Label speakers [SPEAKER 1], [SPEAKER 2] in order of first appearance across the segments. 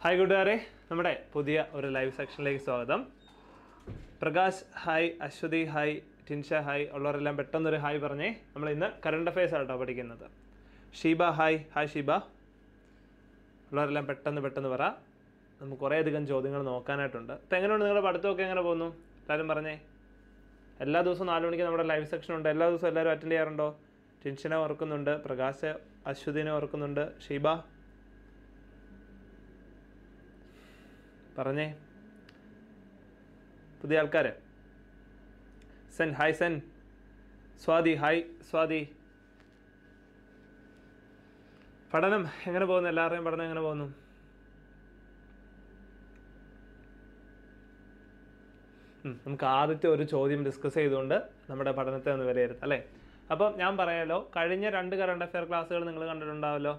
[SPEAKER 1] hi കൂട്ടുകാരെ നമ്മുടെ പുതിയ ഒരു ലൈവ് സെക്ഷനിലേക്ക് സ്വാഗതം Prakash hi Aswathy hi Tinsha hi ഉള്ളവരെല്ലാം പെട്ടെന്നൊരു ഹായ് പറഞ്ഞേ നമ്മൾ ഇന്ന് കറണ്ട് അഫയേഴ്സ് ആട്ടോ പഠിക്കുന്നത് ഷീബ ഹായ് ഹായ് ഷീബ ഉള്ളവരെല്ലാം പെട്ടെന്ന് പെട്ടെന്ന് പറ നമുക്ക് കുറേയധികം ചോദ്യങ്ങൾ നോക്കാനായിട്ടുണ്ട് അപ്പം എങ്ങനെയുണ്ട് നിങ്ങളുടെ പഠിത്തമൊക്കെ എങ്ങനെ പോകുന്നു എല്ലാവരും പറഞ്ഞേ എല്ലാ ദിവസവും നാല് മണിക്ക് നമ്മുടെ ലൈവ് സെക്ഷൻ ഉണ്ട് എല്ലാ ദിവസവും എല്ലാവരും അറ്റൻഡ് ചെയ്യാറുണ്ടോ ടിൻഷനെ ഓർക്കുന്നുണ്ട് പ്രകാശ് അശ്വതിനെ ഓർക്കുന്നുണ്ട് ഷീബ പറഞ്ഞേ പുതിയ ആൾക്കാർ സെൻ ഹായ് സെൻ സ്വാതി ഹായ് സ്വാതി പഠനം എങ്ങനെ പോകുന്നു എല്ലാവരുടെയും പഠനം എങ്ങനെ പോകുന്നു നമുക്ക് ആദ്യത്തെ ഒരു ചോദ്യം ഡിസ്കസ് ചെയ്തുകൊണ്ട് നമ്മുടെ പഠനത്തെ ഒന്ന് വിലയിരുത്താം അല്ലേ അപ്പം ഞാൻ പറയാലോ കഴിഞ്ഞ രണ്ട് കറണ്ട് അഫെയർ ക്ലാസ്സുകൾ നിങ്ങൾ കണ്ടിട്ടുണ്ടാവല്ലോ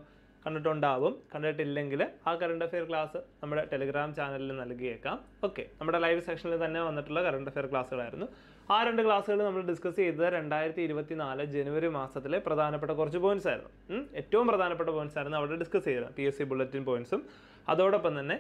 [SPEAKER 1] കണ്ടിട്ടുണ്ടാവും കണ്ടിട്ടില്ലെങ്കിൽ ആ കറണ്ട് അഫെയർ ക്ലാസ് നമ്മുടെ ടെലിഗ്രാം ചാനലിൽ നൽകിയേക്കാം ഓക്കെ നമ്മുടെ ലൈവ് സെക്ഷനിൽ തന്നെ വന്നിട്ടുള്ള കറണ്ട് അഫെയർ ക്ലാസ്സുകളായിരുന്നു ആ രണ്ട് ക്ലാസ്സുകൾ നമ്മൾ ഡിസ്കസ് ചെയ്തത് രണ്ടായിരത്തി ഇരുപത്തി നാല് ജനുവരി മാസത്തിലെ പ്രധാനപ്പെട്ട കുറച്ച് പോയിന്റ്സ് ആയിരുന്നു ഏറ്റവും പ്രധാനപ്പെട്ട പോയിന്റ്സ് ആയിരുന്നു അവിടെ ഡിസ്കസ് ചെയ്തത് പി എസ് സി ബുള്ളറ്റിൻ പോയിന്റ്സും അതോടൊപ്പം തന്നെ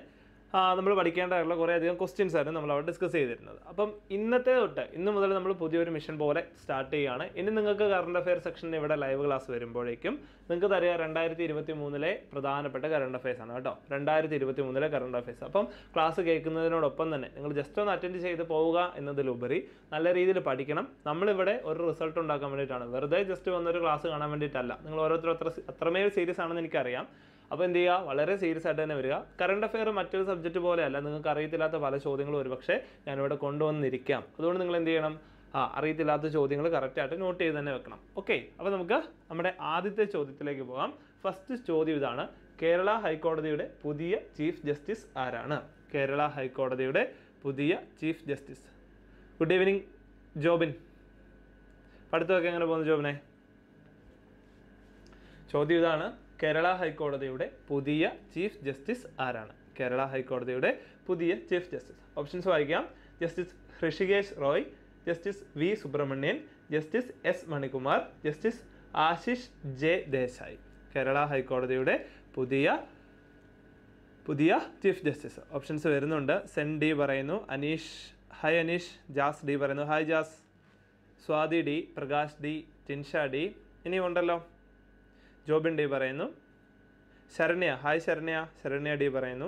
[SPEAKER 1] നമ്മൾ പഠിക്കേണ്ടതായിട്ടുള്ള കുറേ അധികം ക്വസ്റ്റ്യൻസ് ആയിരുന്നു നമ്മൾ അവിടെ ഡിസ്കസ് ചെയ്തിരുന്നത് അപ്പം ഇന്നത്തെ തൊട്ട് ഇന്ന് മുതൽ നമ്മൾ പുതിയൊരു മിഷൻ പോലെ സ്റ്റാർട്ട് ചെയ്യുകയാണ് ഇനി നിങ്ങൾക്ക് കറണ്ട് അഫയർ സെക്ഷനിൽ ഇവിടെ ലൈവ് ക്ലാസ് വരുമ്പോഴേക്കും നിങ്ങൾക്ക് തരിക രണ്ടായിരത്തി ഇരുപത്തി മൂന്നിലെ പ്രധാനപ്പെട്ട കറണ്ട് അഫയേഴ്സ് ആണ് കേട്ടോ രണ്ടായിരത്തി ഇരുപത്തി മൂന്നിലെ കറണ്ട് അഫയേഴ്സ് അപ്പം ക്ലാസ് കേൾക്കുന്നതിനോടൊപ്പം തന്നെ നിങ്ങൾ ജസ്റ്റ് ഒന്ന് അറ്റൻഡ് ചെയ്ത് പോവുക എന്നതിലുപരി നല്ല രീതിയിൽ പഠിക്കണം നമ്മളിവിടെ ഒരു റിസൾട്ട് ഉണ്ടാക്കാൻ വേണ്ടിയിട്ടാണ് വെറുതെ ജസ്റ്റ് വന്നൊരു ക്ലാസ് കാണാൻ വേണ്ടിയിട്ടല്ല നിങ്ങൾ ഓരോരുത്തർ അത്ര അത്രമേൽ സീരിയസ് ആണെന്ന് എനിക്കറിയാം അപ്പോൾ എന്ത് ചെയ്യുക വളരെ സീരിയസ് ആയിട്ട് തന്നെ വരിക കറണ്ട് അഫെയർ മറ്റൊരു സബ്ജക്റ്റ് പോലെയല്ല നിങ്ങൾക്ക് അറിയത്തില്ലാത്ത പല ചോദ്യങ്ങളും ഒരുപക്ഷെ ഞാനിവിടെ കൊണ്ടുവന്നിരിക്കാം അതുകൊണ്ട് നിങ്ങൾ എന്ത് ചെയ്യണം ആ അറിയത്തില്ലാത്ത ചോദ്യങ്ങൾ കറക്റ്റായിട്ട് നോട്ട് ചെയ്ത് തന്നെ വെക്കണം ഓക്കെ അപ്പോൾ നമുക്ക് നമ്മുടെ ആദ്യത്തെ ചോദ്യത്തിലേക്ക് പോകാം ഫസ്റ്റ് ചോദ്യം ഇതാണ് കേരള ഹൈക്കോടതിയുടെ പുതിയ ചീഫ് ജസ്റ്റിസ് ആരാണ് കേരള ഹൈക്കോടതിയുടെ പുതിയ chief justice good evening Jobin പഠിത്തമൊക്കെ എങ്ങനെ പോകുന്നു ജോബിനെ ചോദ്യം ഇതാണ് കേരള ഹൈക്കോടതിയുടെ പുതിയ ചീഫ് ജസ്റ്റിസ് ആരാണ് കേരള ഹൈക്കോടതിയുടെ പുതിയ ചീഫ് ജസ്റ്റിസ് ഓപ്ഷൻസ് വായിക്കാം justice Hrishikesh Roy justice V Subramanian justice S Manikumar justice Ashish J Desai Kerala ഹൈക്കോടതിയുടെ പുതിയ പുതിയ ചീഫ് ജസ്റ്റിസ് ഓപ്ഷൻസ് വരുന്നുണ്ട് സെൻ ഡി പറയുന്നു അനീഷ് ഹായ് അനീഷ് ജാസ് ഡി പറയുന്നു hi Jas Swathi D Prakash D Tinsha D ഇനിയുണ്ടല്ലോ ജോബിൻ ഡി പറയുന്നു ശരണ്യ ഹായ് ശരണ്യ ശരണ്യ ഡി പറയുന്നു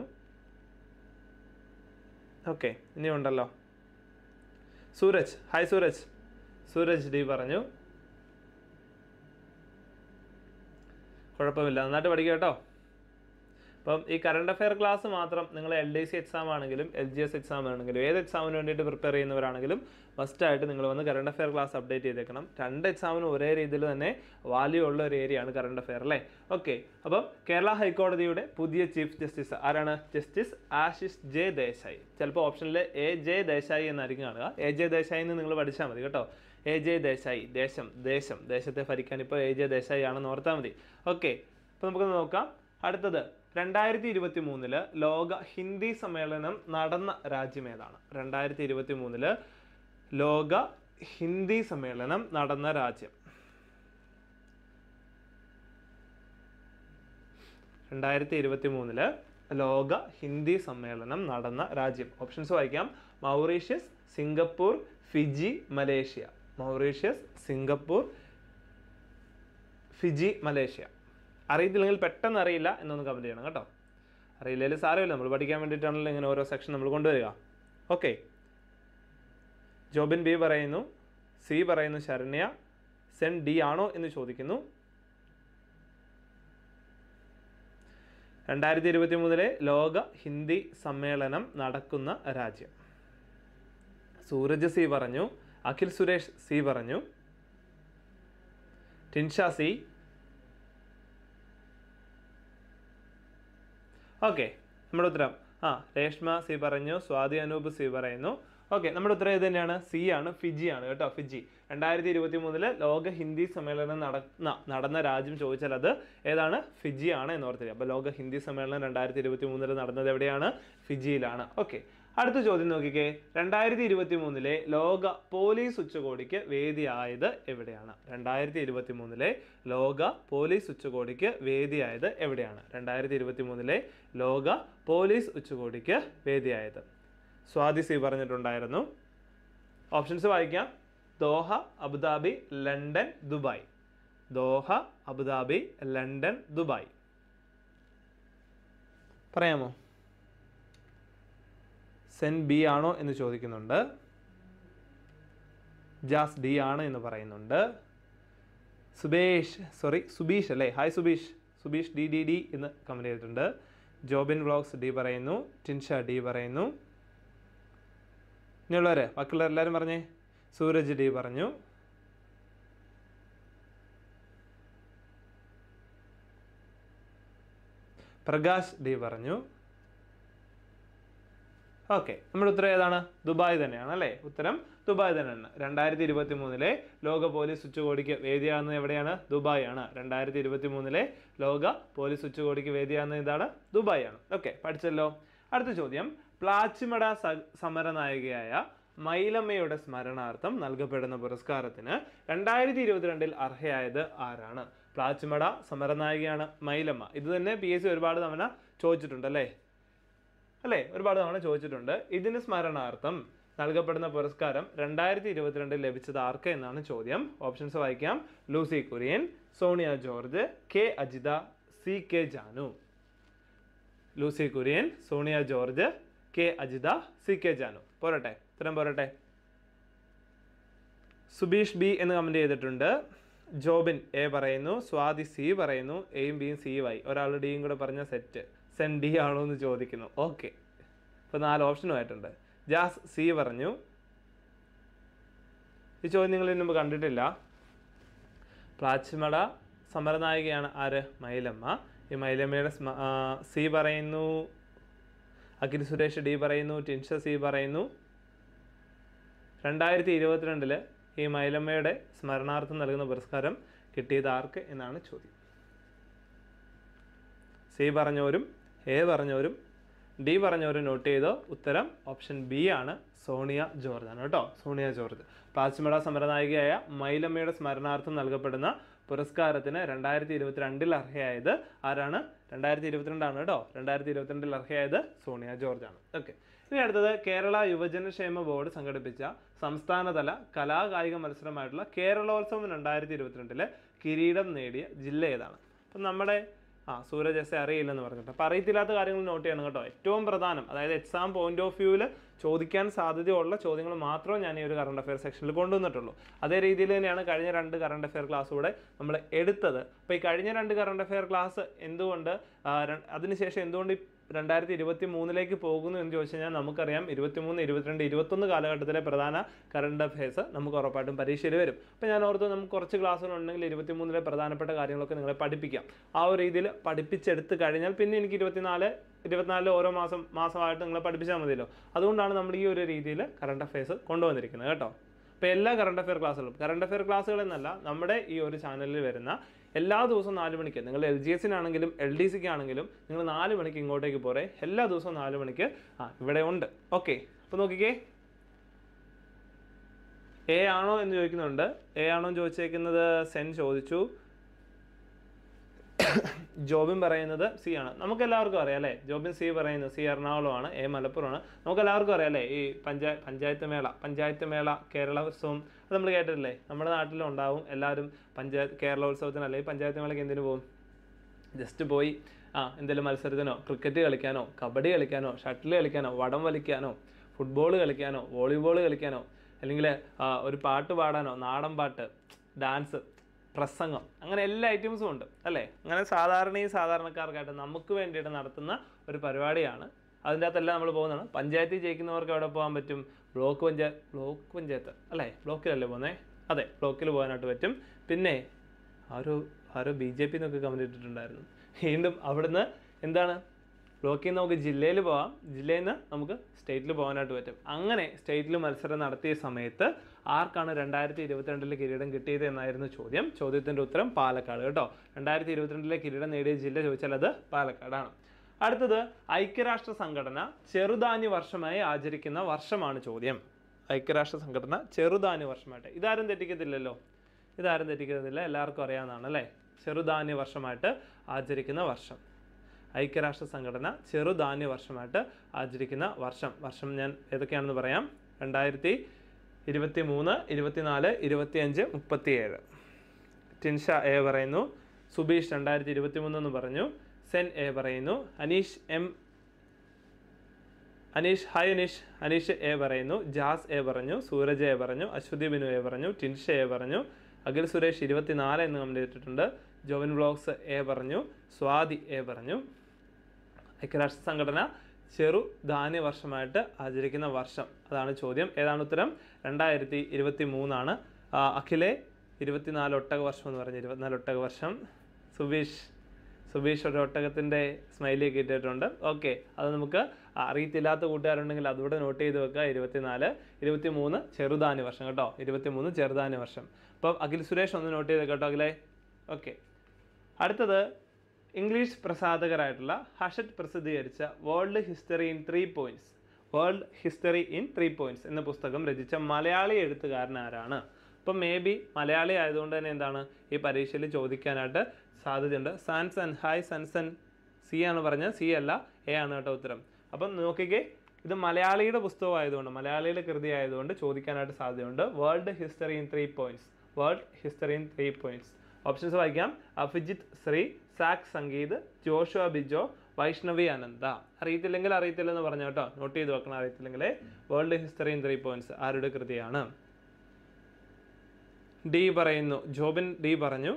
[SPEAKER 1] ഓക്കെ ഇനി ഉണ്ടല്ലോ സൂരജ് ഹായ് സൂരജ് സൂരജ് ഡി പറഞ്ഞു കുഴപ്പമില്ല നന്നായിട്ട് പഠിക്കുക കേട്ടോ അപ്പം ഈ കറണ്ട് അഫയർ ക്ലാസ് മാത്രം നിങ്ങൾ എൽ ഡി സി എക്സാം ആണെങ്കിലും എൽ ജി എസ് എക്സാം ആണെങ്കിലും ഏത് എക്സാമിന് വേണ്ടിയിട്ട് പ്രിപ്പയർ ചെയ്യുന്നവരാണെങ്കിലും ആയിട്ട് നിങ്ങൾ വന്ന് കറണ്ട് അഫെയർ ക്ലാസ് അപ്ഡേറ്റ് ചെയ്തേക്കണം രണ്ട് എക്സാമിനും ഒരേ രീതിയിൽ തന്നെ വാല്യൂ ഉള്ള ഒരു ഏരിയയാണ് കറണ്ട് അഫെയർ അല്ലേ ഓക്കെ അപ്പം കേരള ഹൈക്കോടതിയുടെ പുതിയ ചീഫ് ജസ്റ്റിസ് ആരാണ് ജസ്റ്റിസ് ആശിഷ് ജെ ദേശായി ചിലപ്പോൾ ഓപ്ഷനിൽ എ ജെ ദേശായി എന്നായിരിക്കും കാണുക എ ജെ ദേശായി എന്ന് നിങ്ങൾ പഠിച്ചാൽ മതി കേട്ടോ എ ജെ ദേശായി ദേശം ദേശം ദേശത്തെ ഭരിക്കാൻ ഇപ്പോൾ എ ജെ ദേശായി ആണെന്ന് ഓർത്താൽ മതി ഓക്കെ അപ്പോൾ നമുക്ക് നോക്കാം അടുത്തത് രണ്ടായിരത്തി ഇരുപത്തി മൂന്നില് ലോക ഹിന്ദി സമ്മേളനം നടന്ന രാജ്യം ഏതാണ് രണ്ടായിരത്തി ഇരുപത്തി മൂന്നില് ലോക ഹിന്ദി സമ്മേളനം നടന്ന രാജ്യം രണ്ടായിരത്തി ഇരുപത്തി മൂന്നില് ലോക ഹിന്ദി സമ്മേളനം നടന്ന രാജ്യം ഓപ്ഷൻസ് വായിക്കാം Mauritius Singapore Fiji Malaysia Mauritius Singapore Fiji Malaysia അറിയത്തില്ലെങ്കിൽ പെട്ടെന്ന് അറിയില്ല എന്നൊന്ന് കമൻറ്റ് ചെയ്യണം കേട്ടോ അറിയില്ലെങ്കിൽ സാരമില്ല നമ്മൾ പഠിക്കാൻ വേണ്ടിയിട്ടാണല്ലോ ഇങ്ങനെ ഓരോ സെക്ഷൻ നമ്മൾ കൊണ്ടുവരിക ഓക്കെ ജോബിൻ ബി പറയുന്നു സി പറയുന്നു ശരണ്യ സെൻ ഡി ആണോ എന്ന് ചോദിക്കുന്നു രണ്ടായിരത്തി ഇരുപത്തി മൂന്നിലെ ലോക ഹിന്ദി സമ്മേളനം നടക്കുന്ന രാജ്യം സൂരജ് സി പറഞ്ഞു അഖിൽ സുരേഷ് സി പറഞ്ഞു ടിൻഷ സി ഓക്കെ നമ്മുടെ ഉത്തരം ആ രേഷ്മ സി പറഞ്ഞു സ്വാതി അനൂപ് സി പറയുന്നു ഓക്കെ നമ്മുടെ ഉത്തരം ഇത് തന്നെയാണ് സി ആണ് ഫിജി ആണ് കേട്ടോ ഫിജി രണ്ടായിരത്തി ഇരുപത്തി മൂന്നില് ലോക ഹിന്ദി സമ്മേളനം നടന്ന നടന്ന രാജ്യം ചോദിച്ചാൽ അത് ഏതാണ് ഫിജി ആണ് എന്ന് ഓർത്തിരിക്കുക അപ്പോൾ ലോക ഹിന്ദി സമ്മേളനം രണ്ടായിരത്തി ഇരുപത്തി മൂന്നില് നടന്നത് എവിടെയാണ് ഫിജിയിലാണ് ഓക്കെ അടുത്ത ചോദ്യം നോക്കിക്കേ രണ്ടായിരത്തി ഇരുപത്തി മൂന്നിലെ ലോക പോലീസ് ഉച്ചകോടിക്ക് വേദിയായത് എവിടെയാണ് രണ്ടായിരത്തി ഇരുപത്തി മൂന്നിലെ ലോക പോലീസ് ഉച്ചകോടിക്ക് വേദിയായത് എവിടെയാണ് രണ്ടായിരത്തി ഇരുപത്തി മൂന്നിലെ ലോക പോലീസ് ഉച്ചകോടിക്ക് വേദിയായത് സ്വാതി സി പറഞ്ഞിട്ടുണ്ടായിരുന്നു ഓപ്ഷൻസ് വായിക്കാം Doha Abu Dhabi London Dubai Doha Abu Dhabi London Dubai പറയാമോ സെൻ ബി ആണോ എന്ന് ചോദിക്കുന്നുണ്ട് ജാസ് ഡി ആണ് എന്ന് പറയുന്നുണ്ട് സുബേഷ് സോറി സുബീഷ് അല്ലേ hi Subeesh Subeesh D D D എന്ന് കമൻറ്റ് ചെയ്തിട്ടുണ്ട് ജോബിൻ വ്ളോഗ്സ് ഡി പറയുന്നു ടിൻഷ ഡി പറയുന്നു ഇനിയുള്ളവരെ എല്ലാവരും പറഞ്ഞേ സൂരജ് ഡി പറഞ്ഞു പ്രകാശ് ഡി പറഞ്ഞു ഓക്കെ നമ്മുടെ ഉത്തരം ഏതാണ് ദുബായ് തന്നെയാണ് അല്ലേ ഉത്തരം ദുബായ് തന്നെയാണ് രണ്ടായിരത്തി ഇരുപത്തി മൂന്നിലെ ലോക പോലീസ് ഉച്ചകോടിക്ക് വേദിയാകുന്നത് എവിടെയാണ് ദുബായ് ആണ് രണ്ടായിരത്തി ഇരുപത്തി മൂന്നിലെ ലോക പോലീസ് ഉച്ചകോടിക്ക് വേദിയാകുന്നത് ഇതാണ് ദുബായ് ആണ് ഓക്കെ പഠിച്ചല്ലോ അടുത്ത ചോദ്യം പ്ലാച്ചിമട നായികയായ മൈലമ്മയുടെ സ്മരണാർത്ഥം നൽകപ്പെടുന്ന പുരസ്കാരത്തിന് രണ്ടായിരത്തി ഇരുപത്തിരണ്ടിൽ അർഹയായത് ആരാണ് പ്ലാച്ചിമട നായികയാണ് മൈലമ്മ ഇത് തന്നെ പി എസ് സി ഒരുപാട് തവണ ചോദിച്ചിട്ടുണ്ട് അല്ലേ അല്ലേ ഒരുപാട് തവണ ചോദിച്ചിട്ടുണ്ട് ഇതിന് സ്മരണാർത്ഥം നൽകപ്പെടുന്ന പുരസ്കാരം രണ്ടായിരത്തി ഇരുപത്തിരണ്ടിൽ ലഭിച്ചത് ആർക്ക് എന്നാണ് ചോദ്യം ഓപ്ഷൻസ് വായിക്കാം Lucy Kurian Sonia George K Ajitha C K Janu Lucy Kurian Sonia George K Ajitha C K Janu പോരട്ടെ ഇത്രയും പോരട്ടെ സുബീഷ് ബി എന്ന് കമന്റ് ചെയ്തിട്ടുണ്ട് ജോബിൻ എ പറയുന്നു സ്വാതി സി പറയുന്നു എയും ബിയും സി വൈ ഒരാൾ ഡിയും കൂടെ പറഞ്ഞ സെറ്റ് സെൻ ഡി ആണോ എന്ന് ചോദിക്കുന്നു ഓക്കെ ഇപ്പോൾ നാല് ഓപ്ഷനുമായിട്ടുണ്ട് ജാസ് സി പറഞ്ഞു ഈ ചോദ്യം നിങ്ങൾ ഇതിനുമ്പ് കണ്ടിട്ടില്ല പ്ലാച്ചിമട സമരനായികയാണ് ആര് മൈലമ്മ ഈ മൈലമ്മയുടെ സി പറയുന്നു അഖിൽ സുരേഷ് ഡി പറയുന്നു ടിൻഷ സി പറയുന്നു രണ്ടായിരത്തി ഇരുപത്തിരണ്ടിൽ ഈ മൈലമ്മയുടെ സ്മരണാർത്ഥം നൽകുന്ന പുരസ്കാരം കിട്ടിയത് ആർക്ക് എന്നാണ് ചോദ്യം സി പറഞ്ഞവരും എ പറഞ്ഞവരും ഡി പറഞ്ഞവരും നോട്ട് ചെയ്തോ ഉത്തരം ഓപ്ഷൻ ബി ആണ് സോണിയ ജോർജ് ആണ് കേട്ടോ സോണിയ ജോർജ് പ്ലാസ്മേള സമരനായികയായ മൈലമ്മയുടെ സ്മരണാർത്ഥം നൽകപ്പെടുന്ന പുരസ്കാരത്തിന് രണ്ടായിരത്തി ഇരുപത്തിരണ്ടിൽ അർഹയായത് ആരാണ് രണ്ടായിരത്തി ഇരുപത്തിരണ്ടാണ് കേട്ടോ രണ്ടായിരത്തി ഇരുപത്തിരണ്ടിൽ അർഹയായത് സോണിയ ജോർജ് ആണ് ഓക്കെ ഇനി അടുത്തത് കേരള യുവജനക്ഷേമ ബോർഡ് സംഘടിപ്പിച്ച സംസ്ഥാനതല കലാകായിക മത്സരമായിട്ടുള്ള കേരളോത്സവം രണ്ടായിരത്തി ഇരുപത്തിരണ്ടിലെ കിരീടം നേടിയ ജില്ല ഏതാണ് അപ്പം നമ്മുടെ ആ സൂരജ് എസ് അറിയില്ലെന്ന് പറഞ്ഞിട്ട് അപ്പം അറിയത്തില്ലാത്ത കാര്യങ്ങൾ നോട്ട് ചെയ്യണം കേട്ടോ ഏറ്റവും പ്രധാനം അതായത് എക്സാം പോയിന്റ് ഓഫ് വ്യൂവിൽ ചോദിക്കാൻ സാധ്യതയുള്ള ചോദ്യങ്ങൾ മാത്രമേ ഞാൻ ഈ ഒരു കറണ്ട് അഫയർ സെക്ഷനിൽ കൊണ്ടുവന്നിട്ടുള്ളൂ അതേ രീതിയിൽ തന്നെയാണ് കഴിഞ്ഞ രണ്ട് കറണ്ട് ക്ലാസ് കൂടെ നമ്മൾ എടുത്തത് അപ്പോൾ ഈ കഴിഞ്ഞ രണ്ട് കറണ്ട് അഫയർ ക്ലാസ് എന്തുകൊണ്ട് അതിനുശേഷം എന്തുകൊണ്ട് രണ്ടായിരത്തി ഇരുപത്തി മൂന്നിലേക്ക് പോകുന്നു എന്ന് ചോദിച്ചു കഴിഞ്ഞാൽ നമുക്കറിയാം മൂന്ന് ഇരുപത്തിരണ്ട് ഇരുപത്തൊന്ന് കാലഘട്ടത്തിലെ പ്രധാന കറണ്ട് അഫയേഴ്സ് നമുക്ക് ഉറപ്പായിട്ടും പരീക്ഷയിൽ വരും അപ്പോൾ ഞാൻ ഓർത്ത് നമുക്ക് കുറച്ച് ക്ലാസ്സുകളുണ്ടെങ്കിൽ മൂന്നിലെ പ്രധാനപ്പെട്ട കാര്യങ്ങളൊക്കെ നിങ്ങളെ പഠിപ്പിക്കാം ആ ഒരു രീതിയിൽ പഠിപ്പിച്ചെടുത്ത് കഴിഞ്ഞാൽ പിന്നെ എനിക്ക് ഇരുപത്തിനാല് ഇരുപത്തിനാലിൽ ഓരോ മാസം മാസമായിട്ട് നിങ്ങളെ പഠിപ്പിച്ചാൽ മതിയല്ലോ അതുകൊണ്ടാണ് നമ്മൾ ഈ ഒരു രീതിയിൽ കറണ്ട് അഫയേഴ്സ് കൊണ്ടുവന്നിരിക്കുന്നത് കേട്ടോ ഇപ്പോൾ എല്ലാ കറണ്ട് അഫെയർ ക്ലാസ്സുകളും കറണ്ട് അഫെയർ ക്ലാസ്സുകളെന്നല്ല നമ്മുടെ ഈ ഒരു ചാനലിൽ വരുന്ന എല്ലാ ദിവസവും നാല് മണിക്ക് നിങ്ങൾ എൽ ജി എസിനാണെങ്കിലും എൽ ഡി സിക്ക് ആണെങ്കിലും നിങ്ങൾ നാല് മണിക്ക് ഇങ്ങോട്ടേക്ക് പോരെ എല്ലാ ദിവസവും നാല് മണിക്ക് ആ ഇവിടെ ഉണ്ട് ഓക്കെ അപ്പോൾ നോക്കിക്കേ എ ആണോ എന്ന് ചോദിക്കുന്നുണ്ട് എ ആണോ ചോദിച്ചേക്കുന്നത് സെൻ ചോദിച്ചു ജോബിൻ പറയുന്നത് സി ആണ് നമുക്ക് എല്ലാവർക്കും അറിയാം അല്ലേ ജോബിൻ സി പറയുന്നത് സി എറണാകുളമാണ് എ മലപ്പുറമാണ് നമുക്ക് എല്ലാവർക്കും അറിയാം അല്ലേ ഈ പഞ്ചായ പഞ്ചായത്ത് മേള പഞ്ചായത്ത് മേള കേരളോത്സവം അത് നമ്മൾ കേട്ടിട്ടില്ലേ നമ്മുടെ നാട്ടിലും ഉണ്ടാവും എല്ലാവരും പഞ്ചായത്ത് കേരളോത്സവത്തിന് അല്ലെങ്കിൽ പഞ്ചായത്ത് മേളയ്ക്ക് എന്തിനു പോകും ജസ്റ്റ് പോയി ആ എന്തെങ്കിലും മത്സരത്തിനോ ക്രിക്കറ്റ് കളിക്കാനോ കബഡി കളിക്കാനോ ഷട്ടിൽ കളിക്കാനോ വടം വലിക്കാനോ ഫുട്ബോൾ കളിക്കാനോ വോളിബോൾ കളിക്കാനോ അല്ലെങ്കിൽ ഒരു പാട്ട് പാടാനോ നാടൻ പാട്ട് ഡാൻസ് പ്രസംഗം അങ്ങനെ എല്ലാ ഐറ്റംസും ഉണ്ട് അല്ലേ അങ്ങനെ സാധാരണ ഈ സാധാരണക്കാർക്കായിട്ട് നമുക്ക് വേണ്ടിയിട്ട് നടത്തുന്ന ഒരു പരിപാടിയാണ് അതിൻ്റെ അകത്തെല്ലാം നമ്മൾ പോകുന്നതാണ് പഞ്ചായത്തിൽ ജയിക്കുന്നവർക്ക് എവിടെ പോകാൻ പറ്റും ബ്ലോക്ക് പഞ്ചായത്ത് ബ്ലോക്ക് പഞ്ചായത്ത് അല്ലേ ബ്ലോക്കിലല്ലേ പോകുന്നത് അതെ ബ്ലോക്കിൽ പോകാനായിട്ട് പറ്റും പിന്നെ ആരോ ആരോ ബി ജെ പി എന്നൊക്കെ കമൻറ്റ് ഇട്ടിട്ടുണ്ടായിരുന്നു വീണ്ടും അവിടുന്ന് എന്താണ് ബ്ലോക്കിൽ നിന്ന് നമുക്ക് ജില്ലയിൽ പോവാം ജില്ലയിൽ നിന്ന് നമുക്ക് സ്റ്റേറ്റിൽ പോകാനായിട്ട് പറ്റും അങ്ങനെ സ്റ്റേറ്റിൽ മത്സരം നടത്തിയ സമയത്ത് ആർക്കാണ് രണ്ടായിരത്തി ഇരുപത്തിരണ്ടിലെ കിരീടം കിട്ടിയത് എന്നായിരുന്നു ചോദ്യം ചോദ്യത്തിൻ്റെ ഉത്തരം പാലക്കാട് കേട്ടോ രണ്ടായിരത്തി ഇരുപത്തിരണ്ടിലെ കിരീടം നേടിയ ജില്ല ചോദിച്ചാൽ അത് പാലക്കാടാണ് അടുത്തത് ഐക്യരാഷ്ട്ര സംഘടന ചെറുധാന്യ വർഷമായി ആചരിക്കുന്ന വർഷമാണ് ചോദ്യം ഐക്യരാഷ്ട്ര സംഘടന ചെറുധാന്യ വർഷമായിട്ട് ഇതാരും തെറ്റിക്കത്തില്ലല്ലോ ഇതാരും തെറ്റിക്കത്തില്ല എല്ലാവർക്കും അറിയാവുന്നതാണ് അല്ലേ ചെറുധാന്യ വർഷമായിട്ട് ആചരിക്കുന്ന വർഷം ഐക്യരാഷ്ട്ര സംഘടന ചെറുധാന്യ വർഷമായിട്ട് ആചരിക്കുന്ന വർഷം വർഷം ഞാൻ ഏതൊക്കെയാണെന്ന് പറയാം രണ്ടായിരത്തി ഇരുപത്തി മൂന്ന് ഇരുപത്തിനാല് ഇരുപത്തിയഞ്ച് മുപ്പത്തിയേഴ് ടിൻഷ എ പറയുന്നു സുബീഷ് രണ്ടായിരത്തി ഇരുപത്തി മൂന്ന് എന്ന് പറഞ്ഞു സെൻ എ പറയുന്നു Aneesh M Aneesh hi Aneesh Aneesh A പറയുന്നു ജാസ് എ പറഞ്ഞു സൂരജ് എ പറഞ്ഞു അശ്വതി ബിനു എ പറഞ്ഞു ടിൻഷ എ പറഞ്ഞു അഖിൽ സുരേഷ് ഇരുപത്തിനാല് എന്ന് കമൻറ്റ് ചെയ്തിട്ടുണ്ട് ജോവിൻ വ്ളോഗ്സ് എ പറഞ്ഞു സ്വാതി എ പറഞ്ഞു ഐക്യരാഷ്ട്ര സംഘടന ചെറു ധാന്യ വർഷമായിട്ട് ആചരിക്കുന്ന വർഷം അതാണ് ചോദ്യം ഏതാണ് ഉത്തരം രണ്ടായിരത്തി ഇരുപത്തി മൂന്നാണ് അഖിലെ ഇരുപത്തിനാല് ഒട്ടക വർഷം എന്ന് പറഞ്ഞ് ഇരുപത്തിനാല് ഒട്ടക വർഷം സുബീഷ് സുബീഷ് ഒരു ഒട്ടകത്തിൻ്റെ സ്മൈലി കിട്ടിയിട്ടുണ്ട് ഓക്കെ അത് നമുക്ക് അറിയത്തില്ലാത്ത കൂട്ടുകാരുണ്ടെങ്കിൽ അതുകൂടെ നോട്ട് ചെയ്ത് വെക്കുക ഇരുപത്തിനാല് ഇരുപത്തി മൂന്ന് ചെറുധാന്യ വർഷം കേട്ടോ ഇരുപത്തി മൂന്ന് ചെറുധാന്യ വർഷം അപ്പം അഖിൽ സുരേഷ് ഒന്ന് നോട്ട് ചെയ്ത് കേട്ടോ അഖിലേ ഓക്കെ അടുത്തത് ഇംഗ്ലീഷ് പ്രസാധകരായിട്ടുള്ള ഹഷറ്റ് പ്രസിദ്ധീകരിച്ച world history in three points world history in three points എന്ന പുസ്തകം രചിച്ച മലയാളി എഴുത്തുകാരൻ ആരാണ് അപ്പം മേ ബി മലയാളി ആയതുകൊണ്ട് തന്നെ എന്താണ് ഈ പരീക്ഷയിൽ ചോദിക്കാനായിട്ട് സാധ്യതയുണ്ട് സാൻസൺ ഹായ് സൻസൺ സി ആണ് പറഞ്ഞത് സി അല്ല എ ആണ് കേട്ടോ ഉത്തരം അപ്പം നോക്കിക്കേ ഇത് മലയാളിയുടെ പുസ്തകം ആയതുകൊണ്ട് മലയാളിയുടെ കൃതി ആയതുകൊണ്ട് ചോദിക്കാനായിട്ട് സാധ്യതയുണ്ട് world history in three points world history in three points options വായിക്കാം അഭിജിത്ത് ശ്രീ സാക് സംഗീത് ജോഷുവ ബിജോ വൈഷ്ണവി അനന്ത അറിയത്തില്ലെങ്കിൽ അറിയത്തില്ലെന്ന് പറഞ്ഞു കേട്ടോ നോട്ട് ചെയ്ത് വെക്കണം അറിയത്തില്ലെങ്കിൽ world history in three points ആരുടെ കൃതിയാണ് ഡി പറയുന്നു ജോബിൻ ഡി പറഞ്ഞു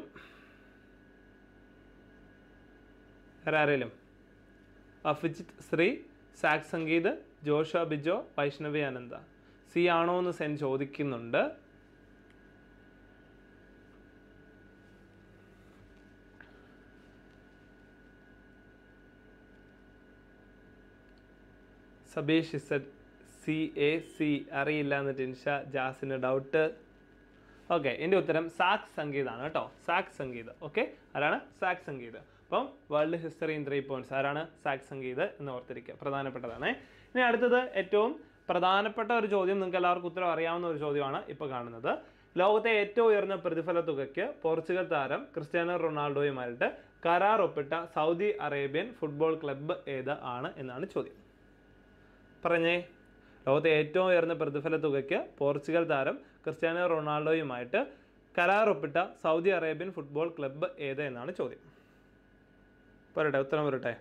[SPEAKER 1] ആരാരേലും അഫിജിത് ശ്രീ സാക് സംഗീത് ജോഷ ബിജോ വൈഷ്ണവി അനന്ത സി ആണോ എന്ന് സെൻ ചോദിക്കുന്നുണ്ട് Sabeesh Z C A C അറിയില്ല എന്ന് ടിൻഷ ജാസിന് ഡൗട്ട് ഓക്കെ എൻ്റെ ഉത്തരം സാക് സംഗീതമാണ് കേട്ടോ സാക് സംഗീതം ഓക്കെ ആരാണ് സാക് സംഗീതം അപ്പം world history in three points ആരാണ് സാക് സംഗീതം എന്ന് ഓർത്തിരിക്കുക പ്രധാനപ്പെട്ടതാണ് ഇനി അടുത്തത് ഏറ്റവും പ്രധാനപ്പെട്ട ഒരു ചോദ്യം നിങ്ങൾക്ക് എല്ലാവർക്കും ഉത്തരം അറിയാവുന്ന ഒരു ചോദ്യമാണ് ഇപ്പോൾ കാണുന്നത് ലോകത്തെ ഏറ്റവും ഉയർന്ന പ്രതിഫല തുകയ്ക്ക് പോർച്ചുഗൽ താരം ക്രിസ്ത്യാനോ റൊണാൾഡോയുമായിട്ട് കരാർ ഒപ്പിട്ട സൗദി അറേബ്യൻ ഫുട്ബോൾ ക്ലബ്ബ് ഏത് ആണ് എന്നാണ് ചോദ്യം പറഞ്ഞേ ലോകത്തെ ഏറ്റവും ഉയർന്ന പ്രതിഫല തുകയ്ക്ക് പോർച്ചുഗൽ താരം ക്രിസ്ത്യാനോ റൊണാൾഡോയുമായിട്ട് കരാറൊപ്പിട്ട സൗദി അറേബ്യൻ ഫുട്ബോൾ ക്ലബ്ബ് ഏത് എന്നാണ് ചോദ്യം പറയട്ടെ ഉത്തരം വരട്ടെ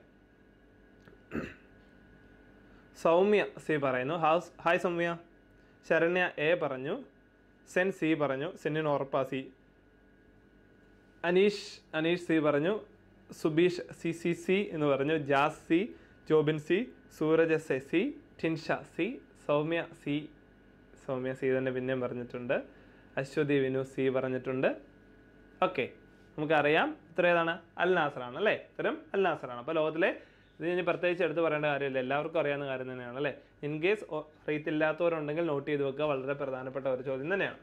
[SPEAKER 1] സൗമ്യ സി പറയുന്നു ഹൗസ് ഹായ് സൗമ്യ ശരണ്യ എ പറഞ്ഞു സെൻ സി പറഞ്ഞു സെന്നിന് ഉറപ്പാ സി അനീഷ് അനീഷ് സി പറഞ്ഞു സുബീഷ് സി സി സി എന്ന് പറഞ്ഞു Jas C Jobin C Sooraj S A C Tinsha C Soumya C Soumya C തന്നെ പിന്നെയും പറഞ്ഞിട്ടുണ്ട് അശ്വതി വിനു സി പറഞ്ഞിട്ടുണ്ട് ഓക്കെ നമുക്കറിയാം ഇത്ര ഏതാണ് അൽനാസറാണ് അല്ലേ ഇത്തരം അൽനാസറാണ് അപ്പോൾ ലോകത്തിലെ ഇത് ഞാൻ പ്രത്യേകിച്ച് എടുത്ത് പറയേണ്ട കാര്യമില്ല എല്ലാവർക്കും അറിയാവുന്ന കാര്യം തന്നെയാണ് അല്ലേ ഇൻ കേസ് റേറ്റ് ഇല്ലാത്തവരുണ്ടെങ്കിൽ നോട്ട് ചെയ്ത് വെക്കുക വളരെ പ്രധാനപ്പെട്ട ഒരു ചോദ്യം തന്നെയാണ്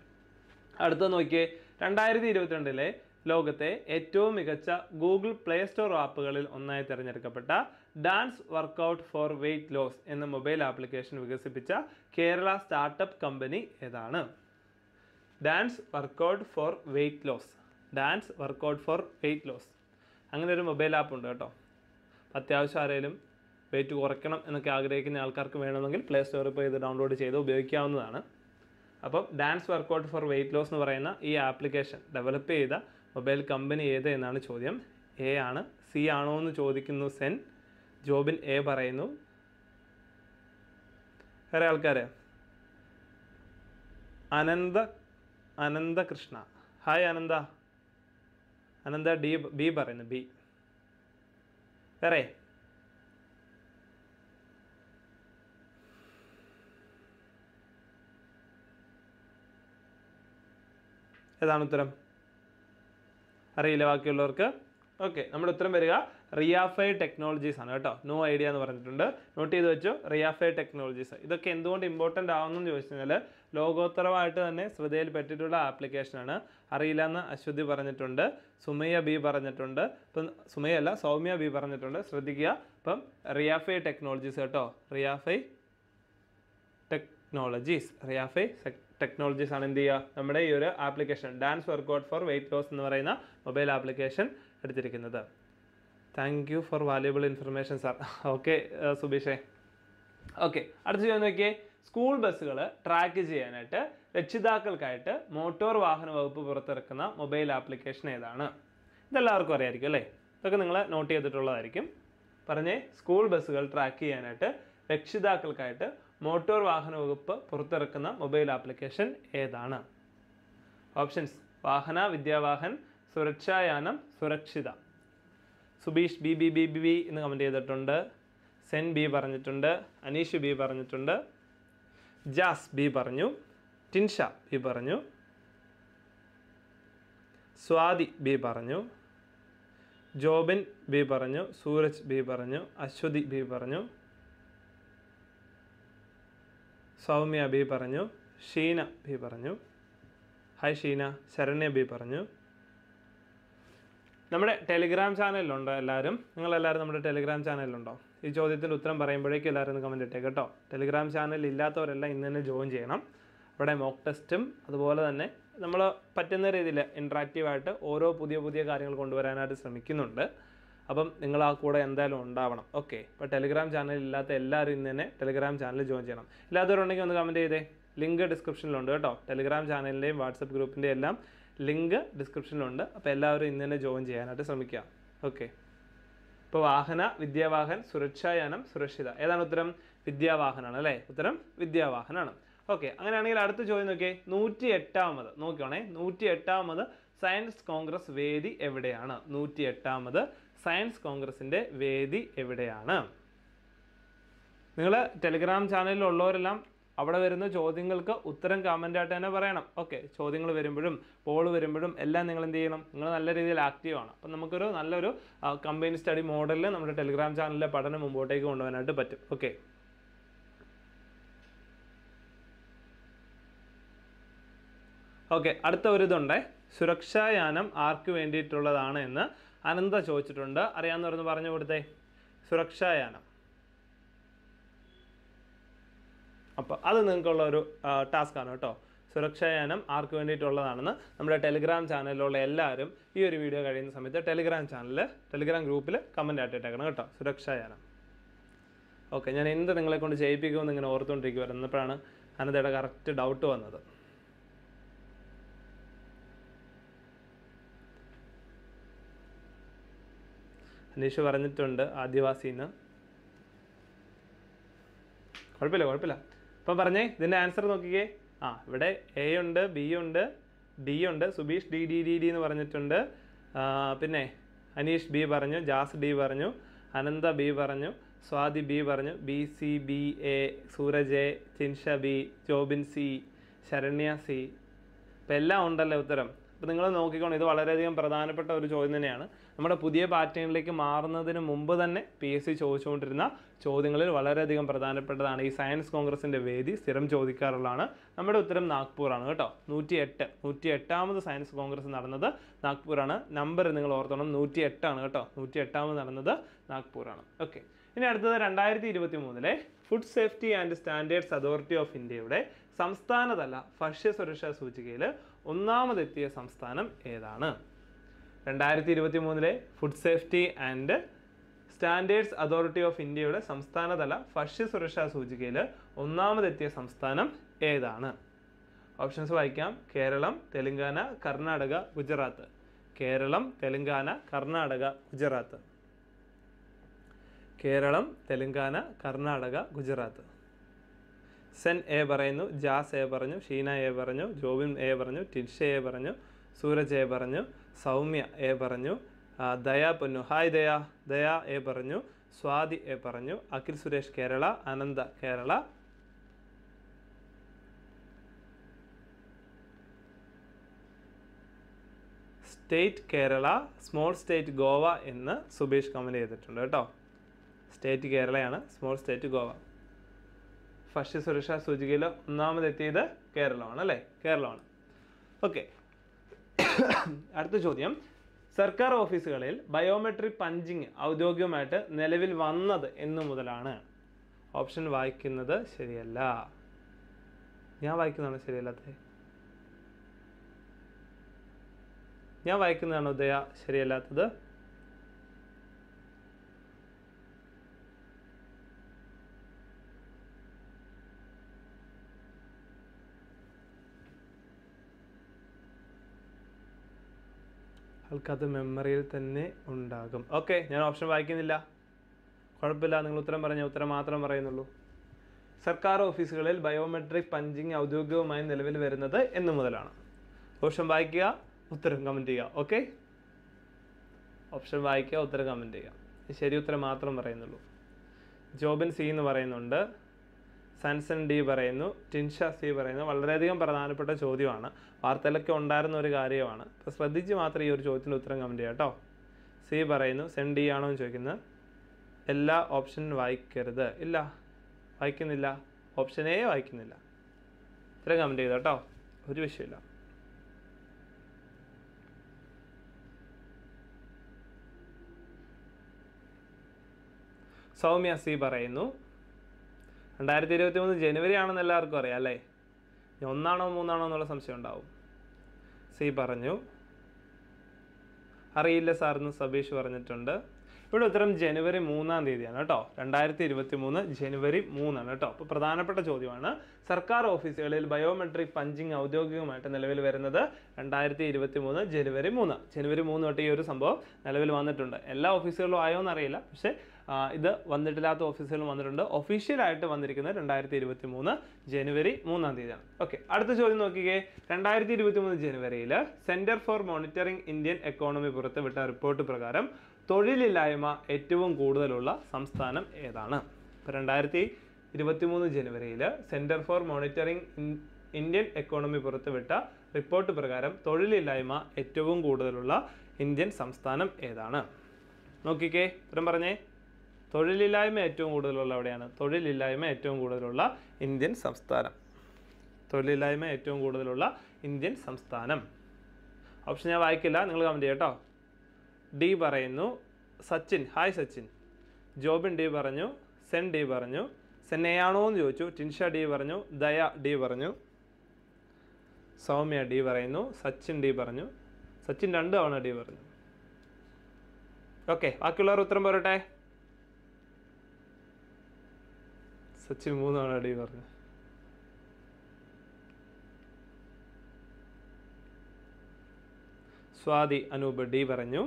[SPEAKER 1] അടുത്തത് നോക്കിയേ രണ്ടായിരത്തി ഇരുപത്തിരണ്ടിലെ ലോകത്തെ ഏറ്റവും മികച്ച ഗൂഗിൾ പ്ലേ സ്റ്റോർ ആപ്പുകളിൽ ഒന്നായി തിരഞ്ഞെടുക്കപ്പെട്ട dance workout for weight loss എന്ന മൊബൈൽ ആപ്ലിക്കേഷൻ വികസിപ്പിച്ച കേരള സ്റ്റാർട്ടപ്പ് കമ്പനി ഏതാണ് dance workout for weight loss dance workout for weight loss അങ്ങനെ ഒരു മൊബൈൽ ആപ്പ് ഉണ്ട് കേട്ടോ അത്യാവശ്യം ആരെങ്കിലും വെയിറ്റ് കുറയ്ക്കണം എന്നൊക്കെ ആഗ്രഹിക്കുന്ന ആൾക്കാർക്ക് വേണമെങ്കിൽ പ്ലേ സ്റ്റോറിൽ പോയി ഇത് ഡൗൺലോഡ് ചെയ്ത് ഉപയോഗിക്കാവുന്നതാണ് അപ്പം dance workout for weight loss എന്ന് പറയുന്ന ഈ ആപ്ലിക്കേഷൻ ഡെവലപ്പ് ചെയ്ത മൊബൈൽ കമ്പനി ഏത് എന്നാണ് ചോദ്യം എ ആണ് സി ആണോ എന്ന് ചോദിക്കുന്നു സെൻ ജോബിൻ എ പറയുന്നു വേറെ ആൾക്കാർ Anantha Ananthakrishna hi Anantha Anantha D B പറയുന്നു ബി വേറെ ഏതാണ് ഉത്തരം അറിയില്ല ബാക്കിയുള്ളവർക്ക് ഓക്കെ നമ്മുടെ ഉത്തരം വരിക റിയാഫൈ ടെക്നോളജീസ് ആണ് കേട്ടോ നോ ഐഡിയ എന്ന് പറഞ്ഞിട്ടുണ്ട് നോട്ട് ചെയ്ത് വെച്ചു റിയാഫൈ ടെക്നോളജീസ് ഇതൊക്കെ എന്തുകൊണ്ട് ഇമ്പോർട്ടൻ്റ് ആവുന്നു ചോദിച്ചു കഴിഞ്ഞാൽ ലോകോത്തരമായിട്ട് തന്നെ ശ്രദ്ധയിൽ പറ്റിയിട്ടുള്ള ആപ്ലിക്കേഷനാണ് അറിയില്ല എന്ന് അശ്വതി പറഞ്ഞിട്ടുണ്ട് സുമയ്യ ബി പറഞ്ഞിട്ടുണ്ട് ഇപ്പം സുമയ്യ അല്ല സൗമ്യ ബി പറഞ്ഞിട്ടുണ്ട് ശ്രദ്ധിക്കുക ഇപ്പം റിയാഫൈ ടെക്നോളജീസ് കേട്ടോ റിയാഫൈ ടെക്നോളജീസ് റിയാഫൈ ടെക്നോളജീസ് ആണ് എന്ത് ചെയ്യുക നമ്മുടെ ഈ ഒരു application dance workout for weight loss എന്ന് പറയുന്ന മൊബൈൽ ആപ്ലിക്കേഷൻ എടുത്തിരിക്കുന്നത് thank you for valuable information sir okay സുബീഷേ ഓക്കെ അടുത്ത ചോദ്യം നോക്കിയേ സ്കൂൾ ബസ്സുകൾ ട്രാക്ക് ചെയ്യാനായിട്ട് രക്ഷിതാക്കൾക്കായിട്ട് മോട്ടോർ വാഹന വകുപ്പ് പുറത്തിറക്കുന്ന മൊബൈൽ ആപ്ലിക്കേഷൻ ഏതാണ് ഇതെല്ലാവർക്കും അറിയായിരിക്കും അല്ലേ ഇതൊക്കെ നിങ്ങൾ നോട്ട് ചെയ്തിട്ടുള്ളതായിരിക്കും പറഞ്ഞേ സ്കൂൾ ബസ്സുകൾ ട്രാക്ക് ചെയ്യാനായിട്ട് രക്ഷിതാക്കൾക്കായിട്ട് മോട്ടോർ വാഹന വകുപ്പ് പുറത്തിറക്കുന്ന മൊബൈൽ ആപ്ലിക്കേഷൻ ഏതാണ് ഓപ്ഷൻസ് വാഹന വിദ്യാവാഹൻ സുരക്ഷായാനം സുരക്ഷിത Subeesh B B B B എന്ന് കമൻറ്റ് ചെയ്തിട്ടുണ്ട് സെൻ ബി പറഞ്ഞിട്ടുണ്ട് അനീഷ് ബി പറഞ്ഞിട്ടുണ്ട് ജാസ് ബി പറഞ്ഞു ടിൻഷ ബി പറഞ്ഞു സ്വാതി ബി പറഞ്ഞു ജോബിൻ ബി പറഞ്ഞു സൂരജ് ബി പറഞ്ഞു അശ്വതി ബി പറഞ്ഞു സൗമ്യ ബി പറഞ്ഞു ഷീന ബി പറഞ്ഞു ഹായ് ഷീന ശരണ്യ ബി പറഞ്ഞു നമ്മുടെ ടെലിഗ്രാം ചാനലിലുണ്ടോ എല്ലാവരും നിങ്ങളെല്ലാവരും നമ്മുടെ ടെലിഗ്രാം ചാനലിലുണ്ടോ ഈ ചോദ്യത്തിൻ്റെ ഉത്തരം പറയുമ്പോഴേക്കും എല്ലാവരും ഒന്ന് കമൻറ്റ് ഇട്ടേ കേട്ടോ ടെലിഗ്രാം ചാനൽ ഇല്ലാത്തവരെല്ലാം ഇന്ന് തന്നെ ജോയിൻ ചെയ്യണം അവിടെ മോക്ക് ടെസ്റ്റും അതുപോലെ തന്നെ നമ്മൾ പറ്റുന്ന രീതിയിൽ ഇൻട്രാക്റ്റീവായിട്ട് ഓരോ പുതിയ പുതിയ കാര്യങ്ങൾ കൊണ്ടുവരാനായിട്ട് ശ്രമിക്കുന്നുണ്ട് അപ്പം നിങ്ങൾ ആ കൂടെ എന്തായാലും ഉണ്ടാവണം ഓക്കെ അപ്പോൾ ടെലിഗ്രാം ചാനൽ ഇല്ലാത്ത എല്ലാവരും ഇന്ന് തന്നെ ടെലിഗ്രാം ചാനൽ ജോയിൻ ചെയ്യണം ഇല്ലാത്തവരുണ്ടെങ്കിൽ ഒന്ന് കമൻറ്റ് ചെയ്തേ ലിങ്ക് ഡിസ്ക്രിപ്ഷനിലുണ്ട് കേട്ടോ ടെലിഗ്രാം ചാനലിൻ്റെയും വാട്സപ്പ് ഗ്രൂപ്പിൻ്റെയും എല്ലാം ലിങ്ക് ഡിസ്ക്രിപ്ഷനിലുണ്ട് അപ്പോൾ എല്ലാവരും ഇന്ന് തന്നെ ജോയിൻ ചെയ്യാനായിട്ട് ശ്രമിക്കുക ഓക്കെ ഇപ്പോൾ വാഹന വിദ്യാവാഹൻ സുരക്ഷായാനം സുരക്ഷിത ഏതാണ് ഉത്തരം വിദ്യാവാഹനാണ് അല്ലേ ഉത്തരം വിദ്യാവാഹനാണ് ഓക്കെ അങ്ങനെയാണെങ്കിൽ അടുത്ത ചോദ്യം നോക്കിയേ നൂറ്റി എട്ടാമത് നോക്കിയോണേ നൂറ്റി എട്ടാമത് സയൻസ് കോൺഗ്രസ് വേദി എവിടെയാണ് നൂറ്റി എട്ടാമത് സയൻസ് കോൺഗ്രസിൻ്റെ വേദി എവിടെയാണ് നിങ്ങൾ ടെലിഗ്രാം ചാനലിലുള്ളവരെല്ലാം അവിടെ വരുന്ന ചോദ്യങ്ങൾക്ക് ഉത്തരം കമൻ്റായിട്ട് തന്നെ പറയണം ഓക്കെ ചോദ്യങ്ങൾ വരുമ്പോഴും പോൾ വരുമ്പോഴും എല്ലാം നിങ്ങൾ എന്ത് ചെയ്യണം നിങ്ങൾ നല്ല രീതിയിൽ ആക്റ്റീവാണ് അപ്പം നമുക്കൊരു നല്ലൊരു കമ്പനി സ്റ്റഡി മോഡലിൽ നമ്മുടെ ടെലിഗ്രാം ചാനലിലെ പഠനം മുമ്പോട്ടേക്ക് കൊണ്ടുപോകാനായിട്ട് പറ്റും ഓക്കെ ഓക്കെ അടുത്ത ഒരു ഇതുണ്ടേ സുരക്ഷായാനം ആർക്ക് വേണ്ടിയിട്ടുള്ളതാണ് എന്ന് അനന്ത ചോദിച്ചിട്ടുണ്ട് അറിയാവുന്നവരൊന്ന് പറഞ്ഞു കൊടുത്തേ സുരക്ഷായാനം അപ്പോൾ അത് നിങ്ങൾക്കുള്ള ഒരു ടാസ്ക്കാണ് കേട്ടോ സുരക്ഷായാനം ആർക്ക് വേണ്ടിയിട്ടുള്ളതാണെന്ന് നമ്മുടെ ടെലിഗ്രാം ചാനലിലുള്ള എല്ലാവരും ഈ ഒരു വീഡിയോ കഴിയുന്ന സമയത്ത് ടെലിഗ്രാം ചാനലിൽ ടെലിഗ്രാം ഗ്രൂപ്പിൽ കമൻറ്റ് ആയിട്ടിട്ടേക്കണം കേട്ടോ സുരക്ഷായാനം ഓക്കെ ഞാൻ എന്ത് നിങ്ങളെ കൊണ്ട് ചെയ്യിപ്പിക്കുമെന്ന് ഇങ്ങനെ ഓർത്തുകൊണ്ടിരിക്കുമായിരുന്നു എന്നപ്പോഴാണ് അനന്തയുടെ കറക്റ്റ് ഡൗട്ട് വന്നത് അനീഷ് പറഞ്ഞിട്ടുണ്ട് ആദിവാസിന്ന് കുഴപ്പമില്ല കുഴപ്പമില്ല അപ്പം പറഞ്ഞേ ഇതിൻ്റെ ആൻസർ നോക്കിക്കേ ആ ഇവിടെ എ ഉണ്ട് ബി ഉണ്ട് ഡി ഉണ്ട് Subeesh D D D D എന്ന് പറഞ്ഞിട്ടുണ്ട് പിന്നെ അനീഷ് ബി പറഞ്ഞു ജാസ് ഡി പറഞ്ഞു അനന്ത ബി പറഞ്ഞു സ്വാതി ബി പറഞ്ഞു B C B A Sooraj A Chinsha B Jobin C Saranya C ഇപ്പം എല്ലാം ഉണ്ടല്ലോ ഉത്തരം ഇപ്പോൾ നിങ്ങൾ നോക്കിക്കോണം ഇത് വളരെയധികം പ്രധാനപ്പെട്ട ഒരു ചോദ്യം തന്നെയാണ് നമ്മുടെ പുതിയ പാറ്റേണിലേക്ക് മാറുന്നതിന് മുമ്പ് തന്നെ പി എസ് സി ചോദിച്ചുകൊണ്ടിരുന്ന ചോദ്യങ്ങളിൽ വളരെയധികം പ്രധാനപ്പെട്ടതാണ് ഈ സയൻസ് കോൺഗ്രസിൻ്റെ വേദി സ്ഥിരം ചോദിക്കാറുള്ളതാണ് നമ്മുടെ ഉത്തരം നാഗ്പൂറാണ് കേട്ടോ നൂറ്റി എട്ട് നൂറ്റി എട്ടാമത് സയൻസ് കോൺഗ്രസ് നടന്നത് നാഗ്പൂറാണ് നമ്പർ നിങ്ങൾ ഓർത്തണം നൂറ്റി എട്ടാണ് കേട്ടോ നൂറ്റി എട്ടാമത് നടന്നത് നാഗ്പൂറാണ് ഓക്കെ ഇനി അടുത്തത് രണ്ടായിരത്തി ഇരുപത്തി മൂന്നിലെ food safety and standards authority of ഇന്ത്യയുടെ സംസ്ഥാനതല ഭക്ഷ്യ സുരക്ഷാ സൂചികയിൽ ഒന്നാമതെത്തിയ സംസ്ഥാനം ഏതാണ് രണ്ടായിരത്തി ഇരുപത്തി മൂന്നിലെ food safety and standards authority of ഇന്ത്യയുടെ സംസ്ഥാനതല ഭക്ഷ്യ സുരക്ഷാ സൂചികയിൽ ഒന്നാമതെത്തിയ സംസ്ഥാനം ഏതാണ് ഓപ്ഷൻസ് വായിക്കാം കേരളം തെലങ്കാന കർണാടക ഗുജറാത്ത് കേരളം തെലങ്കാന കർണാടക ഗുജറാത്ത് കേരളം തെലങ്കാന കർണാടക ഗുജറാത്ത് സെൻ എ പറയുന്നു ജാസ് എ പറഞ്ഞു ഷീന എ പറഞ്ഞു ജോബിൻ എ പറഞ്ഞു ടിൻഷ എ പറഞ്ഞു സൂരജ് എ പറഞ്ഞു സൗമ്യ എ പറഞ്ഞു ദയാ പൊന്നു ഹായ് ദയാ ദയാ എ പറഞ്ഞു സ്വാതി എ പറഞ്ഞു Akhil Suresh Kerala Anantha Kerala state Kerala small state Goa എന്ന് സുബീഷ് കമൻ്റ് ചെയ്തിട്ടുണ്ട് കേട്ടോ സ്റ്റേറ്റ് കേരളയാണ് സ്മോൾ സ്റ്റേറ്റ് ഗോവ ഭക്ഷ്യ സുരക്ഷാ സൂചികയിൽ ഒന്നാമതെത്തിയത് കേരളമാണ് അല്ലേ കേരളമാണ് ഓക്കെ അടുത്ത ചോദ്യം സർക്കാർ ഓഫീസുകളിൽ ബയോമെട്രിക് പഞ്ചിങ് ഔദ്യോഗികമായിട്ട് നിലവിൽ വന്നത് എന്നു മുതലാണ് ഓപ്ഷൻ വായിക്കുന്നത് ശരിയല്ല ഞാൻ വായിക്കുന്നതാണ് ശരിയല്ലാത്ത ഞാൻ വായിക്കുന്നതാണോ ഉദയ ശരിയല്ലാത്തത് നിങ്ങൾക്കത് മെമ്മറിയിൽ തന്നെ ഉണ്ടാകും ഓക്കെ ഞാൻ ഓപ്ഷൻ വായിക്കുന്നില്ല കുഴപ്പമില്ല നിങ്ങൾ ഉത്തരം പറഞ്ഞ ഉത്തരം മാത്രം പറയുന്നുള്ളൂ സർക്കാർ ഓഫീസുകളിൽ ബയോമെട്രിക് പഞ്ചിങ് ഔദ്യോഗികമായി നിലവിൽ വരുന്നത് എന്നു മുതലാണ് ഓപ്ഷൻ വായിക്കുക ഉത്തരം കമൻറ്റ് ചെയ്യുക ഓക്കെ ഓപ്ഷൻ വായിക്കുക ഉത്തരം കമൻറ്റ് ചെയ്യുക ശരി ഉത്തരം മാത്രം പറയുന്നുള്ളൂ ജോബിൻ സി എന്ന് പറയുന്നുണ്ട് സൻസൻ ഡി പറയുന്നു ടിൻഷ സി പറയുന്നു വളരെയധികം പ്രധാനപ്പെട്ട ചോദ്യമാണ് വാർത്തയിലൊക്കെ ഉണ്ടായിരുന്ന ഒരു കാര്യമാണ് അപ്പോൾ ശ്രദ്ധിച്ച് മാത്രം ഈ ഒരു ചോദ്യത്തിന് ഉത്തരം കമൻറ്റ് ചെയ്യാം കേട്ടോ സി പറയുന്നു സെൻ ഡി ആണോ എന്ന് ചോദിക്കുന്നത് എല്ലാ ഓപ്ഷനും വായിക്കരുത് ഇല്ല വായിക്കുന്നില്ല ഓപ്ഷനേ വായിക്കുന്നില്ല ഇത്രയും കമൻറ്റ് ചെയ്തോ കേട്ടോ ഒരു വിഷയമില്ല സൗമ്യ സി പറയുന്നു രണ്ടായിരത്തി ഇരുപത്തി മൂന്ന് ജനുവരി ആണെന്ന് എല്ലാവർക്കും അറിയാം അല്ലേ ഒന്നാണോ മൂന്നാണോ എന്നുള്ള സംശയം ഉണ്ടാവും സി പറഞ്ഞു അറിയില്ല എന്ന് സബീഷ് പറഞ്ഞിട്ടുണ്ട് ഇവിടെ ഉത്തരം ജനുവരി മൂന്നാം തീയതിയാണ് കേട്ടോ രണ്ടായിരത്തി ഇരുപത്തി മൂന്ന് ജനുവരി മൂന്നാണ് കേട്ടോ അപ്പോൾ പ്രധാനപ്പെട്ട ചോദ്യമാണ് സർക്കാർ ഓഫീസുകളിൽ ബയോമെട്രിക് പഞ്ചിങ് ഔദ്യോഗികമായിട്ട് നിലവിൽ വരുന്നത് രണ്ടായിരത്തി ഇരുപത്തി മൂന്ന് ജനുവരി മൂന്ന് ജനുവരി മൂന്ന് തൊട്ട് ഈ ഒരു സംഭവം നിലവിൽ വന്നിട്ടുണ്ട് എല്ലാ ഓഫീസുകളിലും ആയോ എന്നറിയില്ല പക്ഷേ ഇത് വന്നിട്ടില്ലാത്ത ഓഫീസുകളും വന്നിട്ടുണ്ട് ഒഫീഷ്യലായിട്ട് വന്നിരിക്കുന്നത് രണ്ടായിരത്തി ഇരുപത്തി മൂന്ന് ജനുവരി മൂന്നാം തീയതിയാണ് ഓക്കെ അടുത്ത ചോദ്യം നോക്കിക്കേ രണ്ടായിരത്തി ഇരുപത്തി മൂന്ന് ജനുവരിയിൽ centre for monitoring Indian economy പുറത്തുവിട്ട റിപ്പോർട്ട് പ്രകാരം തൊഴിലില്ലായ്മ ഏറ്റവും കൂടുതലുള്ള സംസ്ഥാനം ഏതാണ് ഇപ്പം രണ്ടായിരത്തി ഇരുപത്തി മൂന്ന് ജനുവരിയിൽ centre for monitoring Indian economy പുറത്തുവിട്ട റിപ്പോർട്ട് പ്രകാരം തൊഴിലില്ലായ്മ ഏറ്റവും കൂടുതലുള്ള ഇന്ത്യൻ സംസ്ഥാനം ഏതാണ് നോക്കിക്കേ ഉത്തരം പറഞ്ഞേ തൊഴിലില്ലായ്മ ഏറ്റവും കൂടുതലുള്ള എവിടെയാണ് തൊഴിലില്ലായ്മ ഏറ്റവും കൂടുതലുള്ള ഇന്ത്യൻ സംസ്ഥാനം തൊഴിലില്ലായ്മ ഏറ്റവും കൂടുതലുള്ള ഇന്ത്യൻ സംസ്ഥാനം ഓപ്ഷൻ ഞാൻ വായിക്കില്ല നിങ്ങൾ കമൻറ്റ് ചെയ്യട്ടോ ഡി പറയുന്നു സച്ചിൻ ഹായ് സച്ചിൻ ജോബിൻ ഡി പറഞ്ഞു സെൻ ഡി പറഞ്ഞു സെന്നയാണോ എന്ന് ചോദിച്ചു ടിൻഷ ഡി പറഞ്ഞു ദയ ഡി പറഞ്ഞു സൗമ്യ ഡി പറയുന്നു സച്ചിൻ ഡി പറഞ്ഞു സച്ചിൻ രണ്ട് തവണ ഡി പറഞ്ഞു ഓക്കെ ബാക്കിയുള്ളവർ ഉത്തരം പോരട്ടെ സച്ചിൻ മൂന്നാണ് അടി പറഞ്ഞത് സ്വാതി അനൂപ് ഡി പറഞ്ഞു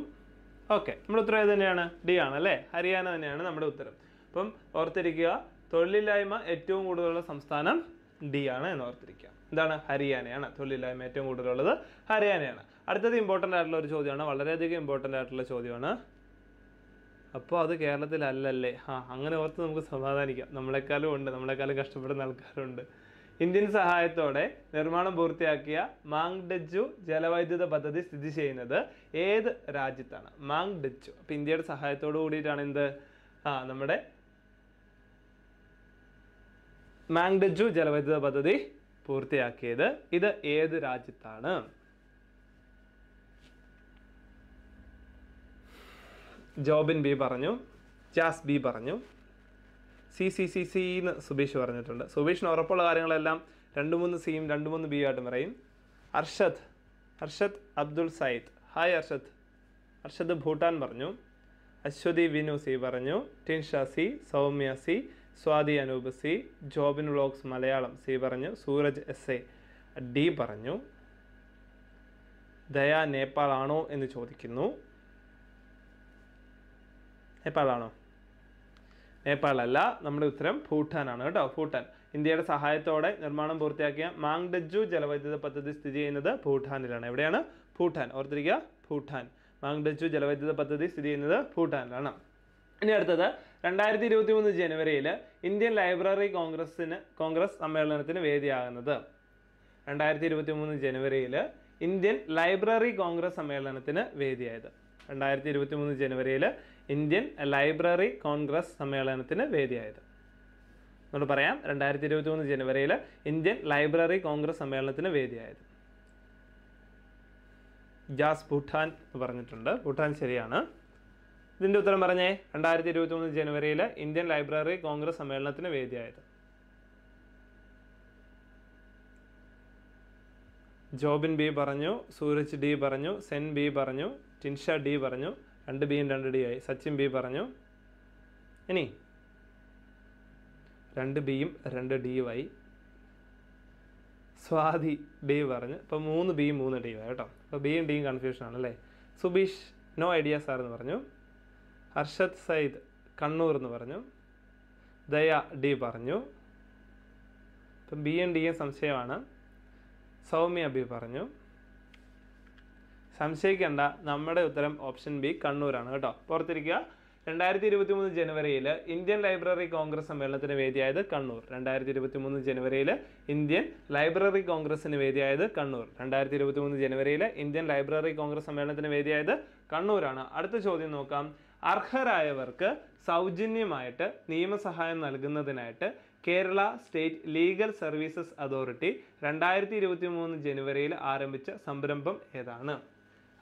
[SPEAKER 1] ഓക്കെ നമ്മുടെ ഉത്തരം ഏത് തന്നെയാണ് ഡി ആണ് അല്ലേ ഹരിയാന തന്നെയാണ് നമ്മുടെ ഉത്തരം അപ്പം ഓർത്തിരിക്കുക തൊഴിലില്ലായ്മ ഏറ്റവും കൂടുതലുള്ള സംസ്ഥാനം ഡി ആണ് എന്ന് ഓർത്തിരിക്കുക എന്താണ് ഹരിയാനയാണ് തൊഴിലില്ലായ്മ ഏറ്റവും കൂടുതലുള്ളത് ഹരിയാനയാണ് അടുത്തത് ഇമ്പോർട്ടൻ്റ് ആയിട്ടുള്ള ഒരു ചോദ്യമാണ് വളരെയധികം ഇമ്പോർട്ടൻ്റ് ആയിട്ടുള്ള ചോദ്യമാണ് അപ്പോൾ അത് കേരളത്തിലല്ലല്ലേ ആ അങ്ങനെ ഓർത്ത് നമുക്ക് സമാധാനിക്കാം നമ്മളെക്കാളും ഉണ്ട് നമ്മളെക്കാളും കഷ്ടപ്പെടുന്ന ആൾക്കാരുണ്ട് ഇന്ത്യൻ സഹായത്തോടെ നിർമ്മാണം പൂർത്തിയാക്കിയ മാങ് ഡച്ചു ജലവൈദ്യുത പദ്ധതി സ്ഥിതി ചെയ്യുന്നത് ഏത് രാജ്യത്താണ് മാങ് ഡച്ചു അപ്പം ഇന്ത്യയുടെ സഹായത്തോടു കൂടിയിട്ടാണ് എന്ത് ആ നമ്മുടെ മാങ് ഡച്ചു ജലവൈദ്യുത പദ്ധതി പൂർത്തിയാക്കിയത് ഇത് ഏത് രാജ്യത്താണ് ജോബിൻ ബി പറഞ്ഞു ജാസ് ബി പറഞ്ഞു സി സി സി സി എന്ന് സുബീഷ് പറഞ്ഞിട്ടുണ്ട് സുബീഷിന് ഉറപ്പുള്ള കാര്യങ്ങളെല്ലാം രണ്ട് മൂന്ന് സിയും രണ്ട് മൂന്ന് ബി ആയിട്ടും പറയും അർഷദ് അർഷദ് അബ്ദുൾ സയിദ് ഹായ് അർഷദ് അർഷദ് ഭൂട്ടാൻ പറഞ്ഞു അശ്വതി വിനു സി പറഞ്ഞു Tinsha C Soumya C Swathi Anoop C Jobin vlogs Malayalam C പറഞ്ഞു സൂരജ് എസ് എ ഡി പറഞ്ഞു ദയ നേപ്പാൾ ആണോ എന്ന് ചോദിക്കുന്നു നേപ്പാളാണോ നേപ്പാളല്ല നമ്മുടെ ഉത്തരം ഭൂട്ടാനാണ് കേട്ടോ ഭൂട്ടാൻ ഇന്ത്യയുടെ സഹായത്തോടെ നിർമ്മാണം പൂർത്തിയാക്കിയ മാങ്ഡജു ജലവൈദ്യുത പദ്ധതി സ്ഥിതി ചെയ്യുന്നത് ഭൂട്ടാനിലാണ് എവിടെയാണ് ഭൂട്ടാൻ ഓർത്തിരിക്കുക ഭൂട്ടാൻ മാങ്ഡജു ജലവൈദ്യുത പദ്ധതി സ്ഥിതി ചെയ്യുന്നത് ഭൂട്ടാനിലാണ് ഇനി അടുത്തത് രണ്ടായിരത്തി ഇരുപത്തി മൂന്ന് ജനുവരിയിൽ ഇന്ത്യൻ ലൈബ്രറി കോൺഗ്രസിന് കോൺഗ്രസ് സമ്മേളനത്തിന് വേദിയാകുന്നത് രണ്ടായിരത്തി ഇരുപത്തി മൂന്ന് ജനുവരിയിൽ ഇന്ത്യൻ ലൈബ്രറി കോൺഗ്രസ് സമ്മേളനത്തിന് വേദിയായത് രണ്ടായിരത്തി ഇരുപത്തി മൂന്ന് ജനുവരിയിൽ ഇന്ത്യൻ ലൈബ്രറി കോൺഗ്രസ് സമ്മേളനത്തിന് വേദിയായത് എന്നോട് പറയാം രണ്ടായിരത്തി ഇരുപത്തി മൂന്ന് ജനുവരിയിൽ ഇന്ത്യൻ ലൈബ്രറി കോൺഗ്രസ് സമ്മേളനത്തിന് വേദിയായത് ജാസ് ഭൂട്ടാൻ എന്ന് പറഞ്ഞിട്ടുണ്ട് ഭൂട്ടാൻ ശരിയാണ് ഇതിൻ്റെ ഉത്തരം പറഞ്ഞേ രണ്ടായിരത്തി ഇരുപത്തി മൂന്ന് ജനുവരിയിൽ ഇന്ത്യൻ ലൈബ്രറി കോൺഗ്രസ് സമ്മേളനത്തിന് വേദിയായത് ജോബിൻ ബി പറഞ്ഞു സൂരജ് ഡി പറഞ്ഞു സെൻ ബി പറഞ്ഞു ടിൻഷ ഡി പറഞ്ഞു രണ്ട് ബിയും രണ്ട് ഡി ആയി സച്ചിൻ ബി പറഞ്ഞു ഇനി രണ്ട് ബിയും രണ്ട് ഡിയുമായി സ്വാതി ബി പറഞ്ഞു അപ്പോൾ മൂന്ന് ബിയും മൂന്ന് ഡിയും കേട്ടോ അപ്പോൾ ബിയും ഡിയും കൺഫ്യൂഷനാണ് അല്ലേ സുബീഷ് നോ ഐഡിയ സാർ എന്ന് പറഞ്ഞു ഹർഷത് സയ്യിദ് കണ്ണൂർ എന്ന് പറഞ്ഞു ദയ ഡി പറഞ്ഞു ഇപ്പം ബി എൻ എ സംശയമാണ് സൗമ്യ ബി പറഞ്ഞു സംശയിക്കേണ്ട നമ്മുടെ ഉത്തരം ഓപ്ഷൻ ബി കണ്ണൂരാണ് കേട്ടോ പുറത്തിരിക്കുക രണ്ടായിരത്തി ഇരുപത്തി മൂന്ന് ജനുവരിയിൽ ഇന്ത്യൻ ലൈബ്രറി കോൺഗ്രസ് സമ്മേളനത്തിന് വേദിയായത് കണ്ണൂർ രണ്ടായിരത്തി ഇരുപത്തി മൂന്ന് ജനുവരിയിൽ ഇന്ത്യൻ ലൈബ്രറി കോൺഗ്രസിന് വേദിയായത് കണ്ണൂർ രണ്ടായിരത്തി ഇരുപത്തി മൂന്ന് ജനുവരിയിൽ ഇന്ത്യൻ ലൈബ്രറി കോൺഗ്രസ് സമ്മേളനത്തിന് വേദിയായത് കണ്ണൂരാണ് അടുത്ത ചോദ്യം നോക്കാം അർഹരായവർക്ക് സൗജന്യമായിട്ട് നിയമസഹായം നൽകുന്നതിനായിട്ട് Kerala state legal services authority രണ്ടായിരത്തി ഇരുപത്തി മൂന്ന് ജനുവരിയിൽ ആരംഭിച്ച സംരംഭം ഏതാണ്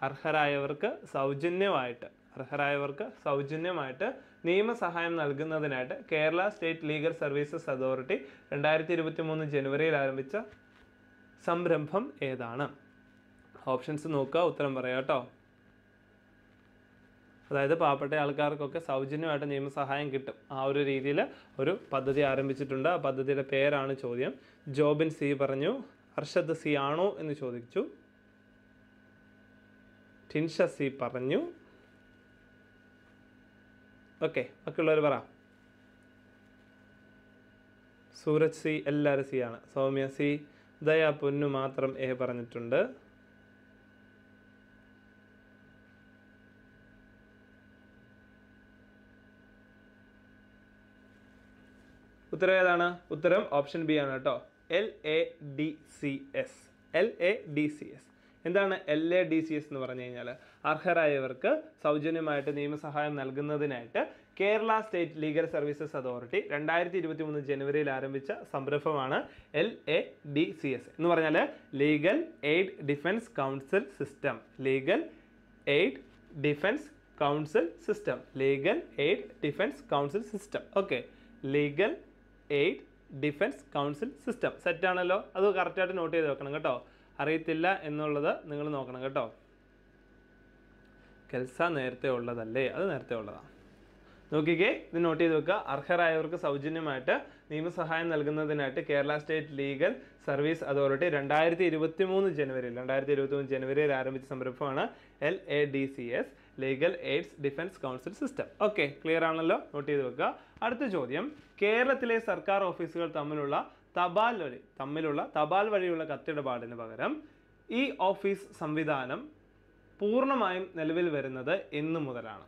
[SPEAKER 1] അർഹരായവർക്ക് സൗജന്യമായിട്ട് അർഹരായവർക്ക് സൗജന്യമായിട്ട് നിയമസഹായം നൽകുന്നതിനായിട്ട് Kerala state legal services authority രണ്ടായിരത്തി ഇരുപത്തി മൂന്ന് ജനുവരിയിൽ ആരംഭിച്ച സംരംഭം ഏതാണ് ഓപ്ഷൻസ് നോക്കുക ഉത്തരം പറയാം കേട്ടോ അതായത് പാവപ്പെട്ട ആൾക്കാർക്കൊക്കെ സൗജന്യമായിട്ട് നിയമസഹായം കിട്ടും ആ ഒരു രീതിയിൽ ഒരു പദ്ധതി ആരംഭിച്ചിട്ടുണ്ട് ആ പദ്ധതിയുടെ പേരാണ് ചോദ്യം ജോബിൻ സി പറഞ്ഞു അർഷദ് സി ആണോ എന്ന് ചോദിച്ചു ടിൻഷസി പറഞ്ഞു ഓക്കെ ബാക്കിയുള്ളവർ പറ സൂരജ് സി എല്ലാവരും സി ആണ് സൗമ്യ സി ദയാ പൊന്നു മാത്രം എ പറഞ്ഞിട്ടുണ്ട് ഉത്തരം ഏതാണ് ഉത്തരം ഓപ്ഷൻ ബി ആണ് കേട്ടോ L A D C S L A D C S എന്താണ് L A D C S എന്ന് പറഞ്ഞു കഴിഞ്ഞാൽ അർഹരായവർക്ക് സൗജന്യമായിട്ട് നിയമസഹായം നൽകുന്നതിനായിട്ട് Kerala state legal services authority രണ്ടായിരത്തി ഇരുപത്തി മൂന്ന് ജനുവരിയിൽ ആരംഭിച്ച സംരംഭമാണ് L A D C S എന്ന് പറഞ്ഞാൽ legal aid defence council system legal aid defence council system legal aid defence council system okay legal aid defence council system സെറ്റാണല്ലോ അത് കറക്റ്റായിട്ട് നോട്ട് ചെയ്ത് വെക്കണം കേട്ടോ അറിയത്തില്ല എന്നുള്ളത് നിങ്ങൾ നോക്കണം കേട്ടോ കെൽസ നേരത്തെ ഉള്ളതല്ലേ അത് നേരത്തെ ഉള്ളതാണ് നോക്കിക്കേ ഇത് നോട്ട് ചെയ്ത് വെക്കുക അർഹരായവർക്ക് സൗജന്യമായിട്ട് നിയമസഹായം നൽകുന്നതിനായിട്ട് Kerala state legal service authority രണ്ടായിരത്തി ഇരുപത്തി മൂന്ന് ജനുവരിയിൽ രണ്ടായിരത്തി ഇരുപത്തി മൂന്ന് ജനുവരിയിൽ ആരംഭിച്ച സംരംഭമാണ് L A D C S legal aids defence council system okay clear ആണല്ലോ നോട്ട് ചെയ്ത് വെക്കുക അടുത്ത ചോദ്യം കേരളത്തിലെ സർക്കാർ ഓഫീസുകൾ തമ്മിലുള്ള തപാൽ വഴി തമ്മിലുള്ള തപാൽ വഴിയുള്ള കത്തിടപാടിന് പകരം ഈ ഓഫീസ് സംവിധാനം പൂർണ്ണമായും നിലവിൽ വരുന്നത് ഇന്നു മുതലാണ്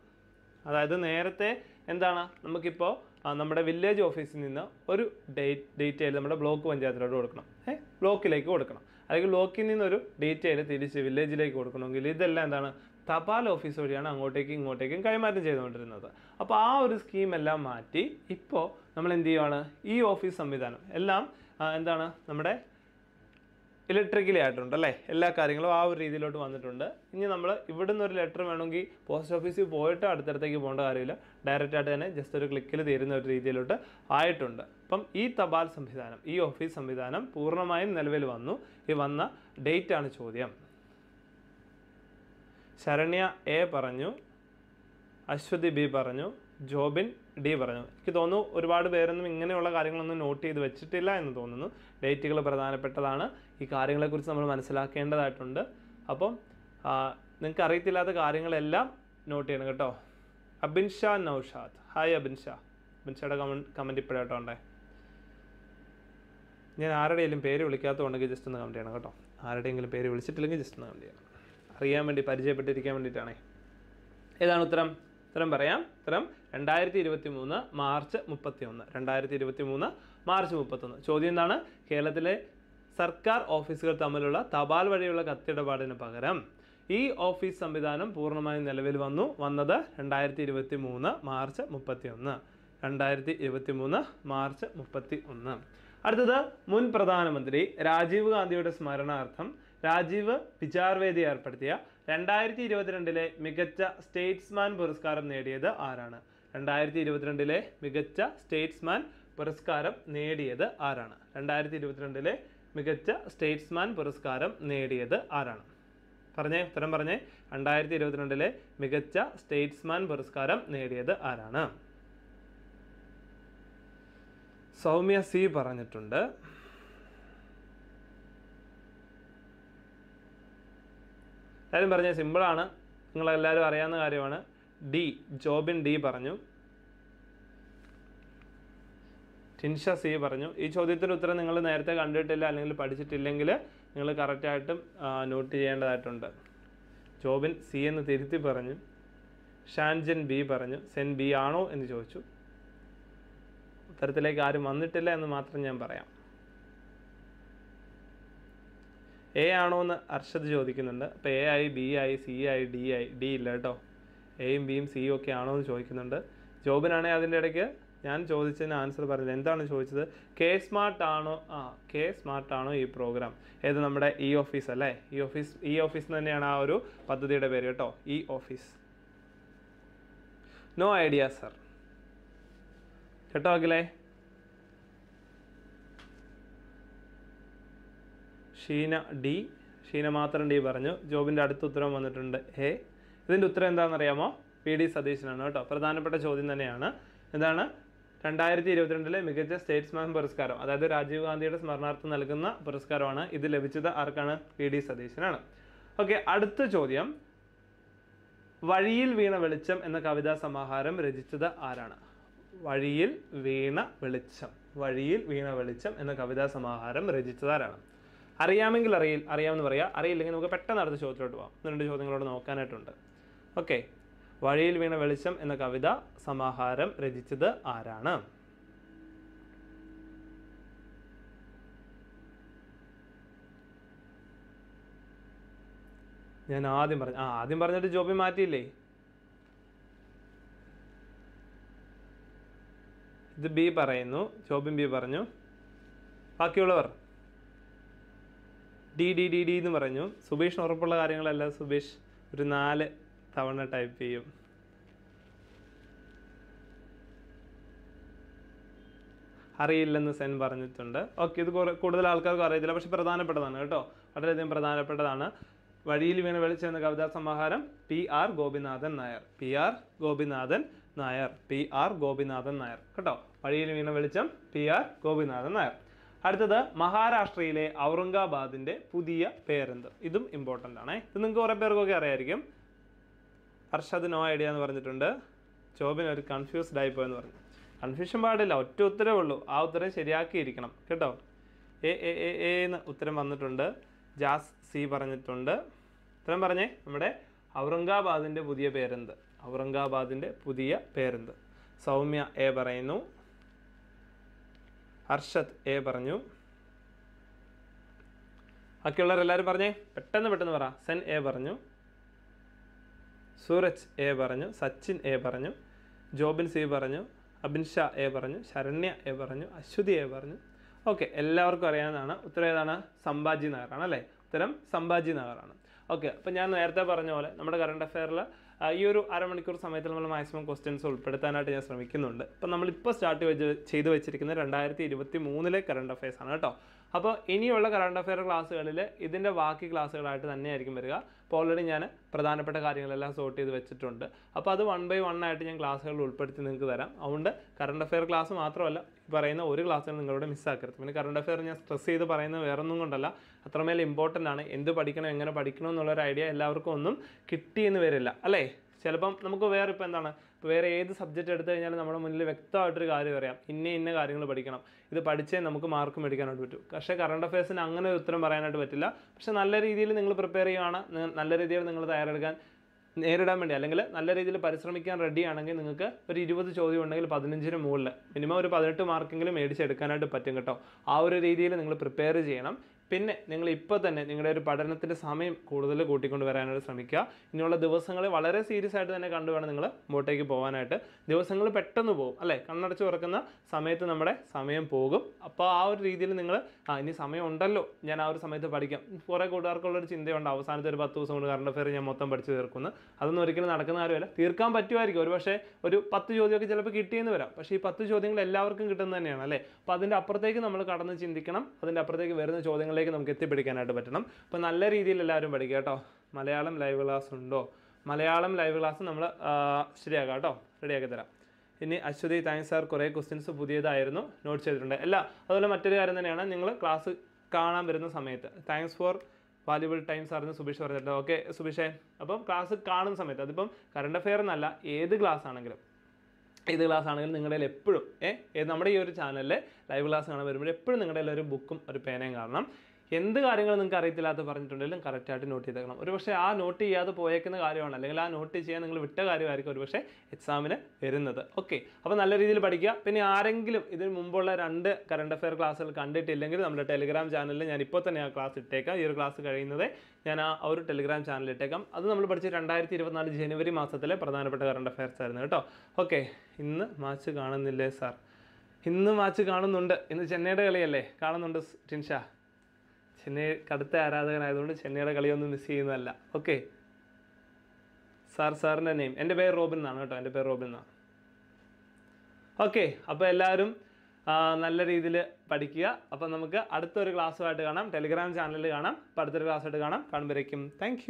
[SPEAKER 1] അതായത് നേരത്തെ എന്താണ് നമുക്കിപ്പോൾ നമ്മുടെ വില്ലേജ് ഓഫീസിൽ നിന്ന് ഒരു ഡേറ്റ് ഡീറ്റെയിൽ നമ്മുടെ ബ്ലോക്ക് പഞ്ചായത്തിലോട്ട് കൊടുക്കണം ഏ ബ്ലോക്കിലേക്ക് കൊടുക്കണം അല്ലെങ്കിൽ ബ്ലോക്കിൽ നിന്നൊരു ഡീറ്റെയിൽ തിരിച്ച് വില്ലേജിലേക്ക് കൊടുക്കണമെങ്കിൽ ഇതെല്ലാം എന്താണ് തപാൽ ഓഫീസ് വഴിയാണ് അങ്ങോട്ടേക്കും ഇങ്ങോട്ടേക്കും കൈമാറ്റം ചെയ്തുകൊണ്ടിരുന്നത് അപ്പോൾ ആ ഒരു സ്കീമെല്ലാം മാറ്റി ഇപ്പോൾ നമ്മൾ എന്ത് ചെയ്യുവാണ് ഈ ഓഫീസ് സംവിധാനം എല്ലാം എന്താണ് നമ്മുടെ ഇലക്ട്രിക്കലി ആയിട്ടുണ്ട് അല്ലേ എല്ലാ കാര്യങ്ങളും ആ ഒരു രീതിയിലോട്ട് വന്നിട്ടുണ്ട് ഇനി നമ്മൾ ഇവിടെ നിന്ന് ഒരു ലെറ്റർ വേണമെങ്കിൽ പോസ്റ്റ് ഓഫീസിൽ പോയിട്ട് അടുത്തടുത്തേക്ക് പോകേണ്ട കാര്യമില്ല ഡയറക്റ്റ് ആയിട്ട് തന്നെ ജസ്റ്റ് ഒരു ക്ലിക്കിൽ തീരുന്ന ഒരു രീതിയിലോട്ട് ആയിട്ടുണ്ട് അപ്പം ഈ തപാൽ സംവിധാനം ഈ ഓഫീസ് സംവിധാനം പൂർണ്ണമായും നിലവിൽ വന്നു ഈ വന്ന ഡേറ്റ് ആണ് ചോദ്യം ശരണ്യ എ പറഞ്ഞു അശ്വതി ബി പറഞ്ഞു ജോബിൻ ഡി പറഞ്ഞു എനിക്ക് തോന്നുന്നു ഒരുപാട് പേരൊന്നും ഇങ്ങനെയുള്ള കാര്യങ്ങളൊന്നും നോട്ട് ചെയ്ത് വെച്ചിട്ടില്ല എന്ന് തോന്നുന്നു ഡേറ്റുകൾ പ്രധാനപ്പെട്ടതാണ് ഈ കാര്യങ്ങളെക്കുറിച്ച് നമ്മൾ മനസ്സിലാക്കേണ്ടതായിട്ടുണ്ട് അപ്പം നിങ്ങൾക്ക് അറിയത്തില്ലാത്ത കാര്യങ്ങളെല്ലാം നോട്ട് ചെയ്യണം കേട്ടോ അബിൻ ഷാ നൗഷാദ് ഹായ് അബിൻ ഷാ അബിൻ ഷായുടെ കമൻറ്റ് കമൻറ്റ് കേട്ടോ ഉണ്ടേ ഞാൻ ആരുടെയെങ്കിലും പേര് വിളിക്കാത്തതുണ്ടെങ്കിൽ ജസ്റ്റ് ഒന്ന് കമൻറ്റ് ചെയ്യണം കേട്ടോ ആരുടെയെങ്കിലും പേര് വിളിച്ചിട്ടില്ലെങ്കിൽ ജസ്റ്റ് ഒന്ന് കമൻറ്റ് ചെയ്യണം അറിയാൻ വേണ്ടി പരിചയപ്പെട്ടിരിക്കാൻ വേണ്ടിയിട്ടാണേ ഏതാണ് ഉത്തരം ഉത്തരം പറയാം ഉത്തരം രണ്ടായിരത്തി ഇരുപത്തി മൂന്ന് മാർച്ച് മുപ്പത്തി ഒന്ന് രണ്ടായിരത്തി ഇരുപത്തി മൂന്ന് മാർച്ച് മുപ്പത്തൊന്ന് ചോദ്യം എന്താണ് കേരളത്തിലെ സർക്കാർ ഓഫീസുകൾ തമ്മിലുള്ള തപാൽ വഴിയുള്ള കത്തിടപാടിന് പകരം ഈ ഓഫീസ് സംവിധാനം പൂർണ്ണമായും നിലവിൽ വന്നു വന്നത് രണ്ടായിരത്തി ഇരുപത്തി മൂന്ന് മാർച്ച് മുപ്പത്തി ഒന്ന് രണ്ടായിരത്തി ഇരുപത്തി മൂന്ന് മാർച്ച് മുപ്പത്തി ഒന്ന് അടുത്തത് മുൻ പ്രധാനമന്ത്രി രാജീവ് ഗാന്ധിയുടെ സ്മരണാർത്ഥം രാജീവ് വിചാർവേദി ഏർപ്പെടുത്തിയ രണ്ടായിരത്തി ഇരുപത്തിരണ്ടിലെ മികച്ച സ്റ്റേറ്റ്സ്മാൻ പുരസ്കാരം നേടിയത് ആരാണ് രണ്ടായിരത്തി ഇരുപത്തിരണ്ടിലെ മികച്ച സ്റ്റേറ്റ്സ്മാൻ പുരസ്കാരം നേടിയത് ആരാണ് രണ്ടായിരത്തി ഇരുപത്തിരണ്ടിലെ മികച്ച സ്റ്റേറ്റ്സ്മാൻ പുരസ്കാരം നേടിയത് ആരാണ് പറഞ്ഞേ ഉത്തരം പറഞ്ഞേ രണ്ടായിരത്തി ഇരുപത്തിരണ്ടിലെ മികച്ച സ്റ്റേറ്റ്സ്മാൻ പുരസ്കാരം നേടിയത് ആരാണ് സൗമ്യ സി പറഞ്ഞിട്ടുണ്ട് എല്ലാവരും പറഞ്ഞ സിമ്പിളാണ് നിങ്ങളെല്ലാവരും അറിയാവുന്ന കാര്യമാണ് ഡി ജോബിൻ ഡി പറഞ്ഞു ടിൻഷ സി പറഞ്ഞു ഈ ചോദ്യത്തിൻ്റെ ഉത്തരം നിങ്ങൾ നേരത്തെ കണ്ടിട്ടില്ല അല്ലെങ്കിൽ പഠിച്ചിട്ടില്ലെങ്കിൽ നിങ്ങൾ കറക്റ്റായിട്ടും നോട്ട് ചെയ്യേണ്ടതായിട്ടുണ്ട് ജോബിൻ സി എന്ന് തിരുത്തി പറഞ്ഞു ഷാൻജൻ ബി പറഞ്ഞു സെൻ ബി ആണോ എന്ന് ചോദിച്ചു ഉത്തരത്തിലേക്ക് ആരും വന്നിട്ടില്ല എന്ന് മാത്രം ഞാൻ പറയാം എ ആണോ എന്ന് അർഷദ് ചോദിക്കുന്നുണ്ട് അപ്പോൾ എ ആയി ബി ആയി സി ആയി ഡി ആയി ഡി ഇല്ല കേട്ടോ എയും ബിയും സിയും ഒക്കെ ആണോ എന്ന് ചോദിക്കുന്നുണ്ട് ജോബിനാണെങ്കിൽ അതിൻ്റെ ഇടയ്ക്ക് ഞാൻ ചോദിച്ചതിന് ആൻസർ പറഞ്ഞത് എന്താണ് ചോദിച്ചത് കെ സ്മാർട്ട് ആണോ ആ കെ സ്മാർട്ട് ആണോ ഈ പ്രോഗ്രാം ഏത് നമ്മുടെ ഇ ഓഫീസ് അല്ലേ ഇ ഓഫീസ് ഇ ഓഫീസ് തന്നെയാണ് ആ ഒരു പദ്ധതിയുടെ പേര് കേട്ടോ e office no idea sir കേട്ടോ അഖിലേ ഷീന ഡി ഷീന മാത്രം ഡി പറഞ്ഞു ജോബിൻ്റെ അടുത്ത ഉത്തരം വന്നിട്ടുണ്ട് ഹേ ഇതിൻ്റെ ഉത്തരം എന്താണെന്നറിയാമോ പി ഡി സതീശനാണ് കേട്ടോ പ്രധാനപ്പെട്ട ചോദ്യം തന്നെയാണ് എന്താണ് രണ്ടായിരത്തി ഇരുപത്തിരണ്ടിലെ മികച്ച സ്റ്റേറ്റ്സ്മാൻ പുരസ്കാരം അതായത് രാജീവ് ഗാന്ധിയുടെ സ്മരണാർത്ഥം നൽകുന്ന പുരസ്കാരമാണ് ഇത് ലഭിച്ചത് ആർക്കാണ് പി ഡി സതീശനാണ് ഓക്കെ അടുത്ത ചോദ്യം വഴിയിൽ വീണ വെളിച്ചം എന്ന കവിതാ സമാഹാരം രചിച്ചത് ആരാണ് വഴിയിൽ വീണ വെളിച്ചം വഴിയിൽ വീണ വെളിച്ചം എന്ന കവിതാ സമാഹാരം രചിച്ചത് ആരാണ് അറിയാമെങ്കിൽ അറിയിൽ അറിയാമെന്ന് പറയാം അറിയില്ലെങ്കിൽ നമുക്ക് പെട്ടെന്ന് അടുത്ത ചോദ്യത്തിലോട്ട് പോകാം രണ്ട് ചോദ്യങ്ങളോട് നോക്കാനായിട്ടുണ്ട് ഓക്കെ വഴിയിൽ വീണ വെളിച്ചം എന്ന കവിത സമാഹാരം രചിച്ചത് ആരാണ് ഞാൻ ആദ്യം പറഞ്ഞു ആ ആദ്യം പറഞ്ഞിട്ട് ജോബി മാറ്റിയില്ലേ ഇത് ബി പറയുന്നു ജോബിൻ ബി പറഞ്ഞു ബാക്കിയുള്ളവർ ഡി ഡി ഡി ഡി എന്ന് പറഞ്ഞു സുബീഷിന് ഉറപ്പുള്ള കാര്യങ്ങളല്ല സുബീഷ് ഒരു നാല് തവണ ടൈപ്പ് ചെയ്യും അറിയില്ലെന്ന് സെൻ പറഞ്ഞിട്ടുണ്ട് ഓക്കെ ഇത് കുറേ കൂടുതൽ ആൾക്കാർക്കും അറിയത്തില്ല പക്ഷെ പ്രധാനപ്പെട്ടതാണ് കേട്ടോ വളരെയധികം പ്രധാനപ്പെട്ടതാണ് വഴിയിൽ വീണ വെളിച്ചെന്ന എന്ന കവിതാ സമാഹാരം P R Gopinathan Nair P R Gopinathan Nair P R Gopinathan Nair കേട്ടോ വഴിയിൽ വീണ വെളിച്ചം പി ആർ ഗോപിനാഥൻ നായർ അടുത്തത് മഹാരാഷ്ട്രയിലെ ഔറംഗാബാദിൻ്റെ പുതിയ പേരെന്ത് ഇതും ഇമ്പോർട്ടൻ്റ് ആണേ ഇത് നിങ്ങൾക്ക് കുറേ പേർക്കൊക്കെ അറിയായിരിക്കും അർഷദ് നോ ഐഡിയ എന്ന് പറഞ്ഞിട്ടുണ്ട് ജോബിന് ഒരു കൺഫ്യൂസ്ഡ് ആയിപ്പോ എന്ന് പറഞ്ഞു കൺഫ്യൂഷൻ പാടില്ല ഒറ്റ ഉത്തരവേ ഉള്ളൂ ആ ഉത്തരം ശരിയാക്കിയിരിക്കണം കേട്ടോ എ എ എ എന്ന് ഉത്തരം വന്നിട്ടുണ്ട് ജാസ് സി പറഞ്ഞിട്ടുണ്ട് ഉത്തരം പറഞ്ഞേ നമ്മുടെ ഔറംഗാബാദിൻ്റെ പുതിയ പേരെന്ത് ഔറംഗാബാദിൻ്റെ പുതിയ പേരെന്ത് സൗമ്യ എ പറയുന്നു ഹർഷത് എ പറഞ്ഞു ബാക്കിയുള്ളവരെല്ലാവരും പറഞ്ഞേ പെട്ടെന്ന് പെട്ടെന്ന് പറ സെൻ എ പറഞ്ഞു സൂരജ് എ പറഞ്ഞു സച്ചിൻ എ പറഞ്ഞു ജോബിൻ സി പറഞ്ഞു അബിൻ ഷാ എ പറഞ്ഞു ശരണ്യ എ പറഞ്ഞു അശ്വതി എ പറഞ്ഞു ഓക്കെ എല്ലാവർക്കും അറിയാവുന്നതാണ് ഉത്തരം ഏതാണ് സംഭാജി നഗറാണ് അല്ലേ ഉത്തരം സംഭാജി നഗറാണ് ഓക്കെ അപ്പോൾ ഞാൻ നേരത്തെ പറഞ്ഞ പോലെ നമ്മുടെ കറണ്ട് അഫെയറിൽ ഈ ഒരു അരമണിക്കൂർ സമയത്ത് നമ്മൾ മാക്സിമം ക്വസ്റ്റ്യൻസ് ഉൾപ്പെടുത്താനായിട്ട് ഞാൻ ശ്രമിക്കുന്നുണ്ട് നമ്മൾ നമ്മളിപ്പോൾ സ്റ്റാർട്ട് വെച്ച് ചെയ്തു വെച്ചിരിക്കുന്നത് രണ്ടായിരത്തി ഇരുപത്തി മൂന്നിലെ കറണ്ട് അഫയേഴ്സാണ് കേട്ടോ അപ്പോൾ ഇനിയുള്ള കറണ്ട് അഫെയർ ക്ലാസ്സുകളിൽ ഇതിൻ്റെ ബാക്കി ക്ലാസ്സുകളായിട്ട് തന്നെയായിരിക്കും വരിക അപ്പോൾ ഓൾറെഡി ഞാൻ പ്രധാനപ്പെട്ട കാര്യങ്ങളെല്ലാം സോർട്ട് ചെയ്ത് വെച്ചിട്ടുണ്ട് അപ്പോൾ അത് വൺ ബൈ വൺ ആയിട്ട് ഞാൻ ക്ലാസ്സുകളിൽ ഉൾപ്പെടുത്തി നിങ്ങൾക്ക് തരാം അതുകൊണ്ട് കറണ്ട് അഫെയർ ക്ലാസ് മാത്രമല്ല പറയുന്ന ഒരു ക്ലാസ്സുകൾ നിങ്ങളോട് മിസ്സാക്കരുത് പിന്നെ കറണ്ട് അഫെയർ ഞാൻ സ്ട്രെസ് ചെയ്ത് പറയുന്നത് വേറൊന്നും കൊണ്ടല്ല അത്രമേൽ ഇമ്പോർട്ടൻ്റ് ആണ് എന്ത് പഠിക്കണം എങ്ങനെ പഠിക്കണം എന്നുള്ളൊരു ഐഡിയ എല്ലാവർക്കും ഒന്നും കിട്ടിയെന്ന് വരില്ല അല്ലേ ചിലപ്പം നമുക്ക് വേറെ ഇപ്പോൾ എന്താണ് വേറെ ഏത് സബ്ജക്റ്റ് എടുത്തു കഴിഞ്ഞാലും നമ്മുടെ മുന്നിൽ വ്യക്തമായിട്ടൊരു കാര്യം അറിയാം ഇന്ന ഇന്ന കാര്യങ്ങൾ പഠിക്കണം ഇത് പഠിച്ചേ നമുക്ക് മാർക്ക് മേടിക്കാനായിട്ട് പറ്റൂ പക്ഷേ കറണ്ട് അഫയേഴ്സിന് അങ്ങനെ ഒരു ഉത്തരം പറയാനായിട്ട് പറ്റില്ല പക്ഷേ നല്ല രീതിയിൽ നിങ്ങൾ പ്രിപ്പയർ ചെയ്യുകയാണ് നല്ല രീതിയിൽ നിങ്ങൾ തയ്യാറെടുക്കാൻ നേരിടാൻ വേണ്ടി അല്ലെങ്കിൽ നല്ല രീതിയിൽ പരിശ്രമിക്കാൻ റെഡി ആണെങ്കിൽ നിങ്ങൾക്ക് ഒരു ഇരുപത് ചോദ്യം ഉണ്ടെങ്കിൽ പതിനഞ്ചിന് മുകളിൽ മിനിമം ഒരു പതിനെട്ട് മാർക്കെങ്കിലും മേടിച്ചെടുക്കാനായിട്ട് പറ്റും കേട്ടോ ആ ഒരു രീതിയിൽ നിങ്ങൾ പ്രിപ്പയർ ചെയ്യണം പിന്നെ നിങ്ങൾ ഇപ്പോൾ തന്നെ നിങ്ങളുടെ ഒരു പഠനത്തിൻ്റെ സമയം കൂടുതൽ കൂട്ടിക്കൊണ്ട് വരാനായിട്ട് ശ്രമിക്കുക ഇനിയുള്ള ദിവസങ്ങളെ വളരെ സീരിയസ് ആയിട്ട് തന്നെ കണ്ടുവേണം നിങ്ങൾ മുമ്പോട്ടേക്ക് പോകാനായിട്ട് ദിവസങ്ങൾ പെട്ടെന്ന് പോകും അല്ലേ കണ്ണടച്ച് തുറക്കുന്ന സമയത്ത് നമ്മുടെ സമയം പോകും അപ്പോൾ ആ ഒരു രീതിയിൽ നിങ്ങൾ ആ ഇനി സമയം ഉണ്ടല്ലോ ഞാൻ ആ ഒരു സമയത്ത് പഠിക്കാം കുറേ കൂട്ടുകാർക്കുള്ളൊരു ചിന്തയുണ്ട് അവസാനത്തെ ഒരു പത്ത് ദിവസം കൊണ്ട് കറണ്ട് അഫെയർ ഞാൻ മൊത്തം പഠിച്ച് തീർക്കുന്നു അതൊന്നും ഒരിക്കലും നടക്കുന്ന കാര്യമല്ല തീർക്കാൻ പറ്റുമായിരിക്കും ഒരു പക്ഷേ ഒരു പത്ത് ചോദ്യമൊക്കെ ചിലപ്പോൾ കിട്ടിയെന്ന് വരാം പക്ഷേ ഈ പത്ത് ചോദ്യങ്ങൾ എല്ലാവർക്കും കിട്ടുന്നത് തന്നെയാണ് അല്ലേ അപ്പോൾ അതിൻ്റെ അപ്പുറത്തേക്ക് നമ്മൾ കടന്ന് ചിന്തിക്കണം അതിൻ്റെ അപ്പുറത്തേക്ക് വരുന്ന ചോദ്യങ്ങളെ ലെവലിലേക്ക് നമുക്ക് എത്തിപ്പിടിക്കാനായിട്ട് പറ്റണം അപ്പോൾ നല്ല രീതിയിൽ എല്ലാവരും പഠിക്കുക കേട്ടോ മലയാളം ലൈവ് ക്ലാസ് ഉണ്ടോ മലയാളം ലൈവ് ക്ലാസ് നമ്മൾ ശരിയാക്കാം കേട്ടോ റെഡിയാക്കി തരാം ഇനി അശ്വതി താങ്ക്സ് സാർ കുറേ ക്വസ്റ്റ്യൻസ് പുതിയതായിരുന്നു നോട്ട് ചെയ്തിട്ടുണ്ട് അല്ല അതുപോലെ മറ്റൊരു കാര്യം തന്നെയാണ് നിങ്ങൾ ക്ലാസ് കാണാൻ വരുന്ന സമയത്ത് താങ്ക്സ് ഫോർ വാല്യുബിൾ ടൈം സാറിന് സുബീഷ് പറഞ്ഞിട്ടുണ്ട് ഓക്കെ സുബീഷേ അപ്പം ക്ലാസ് കാണുന്ന സമയത്ത് അതിപ്പം കറണ്ട് അഫെയർ എന്നല്ല ഏത് ക്ലാസ് ആണെങ്കിലും ഏത് ക്ലാസ് ആണെങ്കിലും നിങ്ങളുടെ എപ്പോഴും ഏ നമ്മുടെ ഈ ഒരു ചാനലിൽ ലൈവ് ക്ലാസ് കാണാൻ വരുമ്പോൾ എപ്പോഴും നിങ്ങളുടെ ഒരു ബുക്കും ഒരു പേനയും കാണണം എന്ത് കാര്യങ്ങൾ നിങ്ങൾക്ക് അറിയത്തില്ലാത്ത പറഞ്ഞിട്ടുണ്ടെങ്കിലും കറക്റ്റായിട്ട് നോട്ട് ചെയ്തേക്കണം പക്ഷേ ആ നോട്ട് ചെയ്യാതെ പോയേക്കുന്ന കാര്യമാണ് അല്ലെങ്കിൽ ആ നോട്ട് ചെയ്യാൻ നിങ്ങൾ വിട്ട കാര്യമായിരിക്കും ഒരുപക്ഷെ എക്സാമിന് വരുന്നത് ഓക്കെ അപ്പോൾ നല്ല രീതിയിൽ പഠിക്കുക പിന്നെ ആരെങ്കിലും ഇതിന് മുമ്പുള്ള രണ്ട് കറണ്ട് അഫെയർ ക്ലാസ്സുകൾ കണ്ടിട്ടില്ലെങ്കിൽ നമ്മുടെ ടെലിഗ്രാം ചാനലിൽ ഞാൻ ഇപ്പോൾ തന്നെ ആ ക്ലാസ് ഇട്ടേക്കാം ഈ ഒരു ക്ലാസ് കഴിയുന്നത് ഞാൻ ആ ഒരു ടെലിഗ്രാം ചാനലിൽ ഇട്ടേക്കാം അത് നമ്മൾ പഠിച്ച രണ്ടായിരത്തി ഇരുപത്തിനാല് ജനുവരി മാസത്തിലെ പ്രധാനപ്പെട്ട കറണ്ട് അഫെയർസ് ആയിരുന്നു കേട്ടോ ഓക്കെ ഇന്ന് മാച്ച് കാണുന്നില്ലേ സാർ ഇന്ന് മാച്ച് കാണുന്നുണ്ട് ഇന്ന് ചെന്നൈയുടെ കളിയല്ലേ കാണുന്നുണ്ട് ടിൻഷാ ചെന്നൈ കടുത്ത ആരാധകനായതുകൊണ്ട് ചെന്നൈയുടെ കളിയൊന്നും മിസ് ചെയ്യുന്നതല്ല ഓക്കെ സാർ സാറിൻ്റെ നെയിം എൻ്റെ പേര് റോബിൻ എന്നാണ് കേട്ടോ എൻ്റെ പേര് റോബിൻ എന്നാണ് ഓക്കെ അപ്പോൾ എല്ലാവരും നല്ല രീതിയിൽ പഠിക്കുക അപ്പം നമുക്ക് അടുത്തൊരു ക്ലാസ്സുമായിട്ട് കാണാം ടെലിഗ്രാം ചാനലിൽ കാണാം അപ്പോൾ അടുത്തൊരു ക്ലാസ്സായിട്ട് കാണാം കാണുമ്പോഴേക്കും താങ്ക്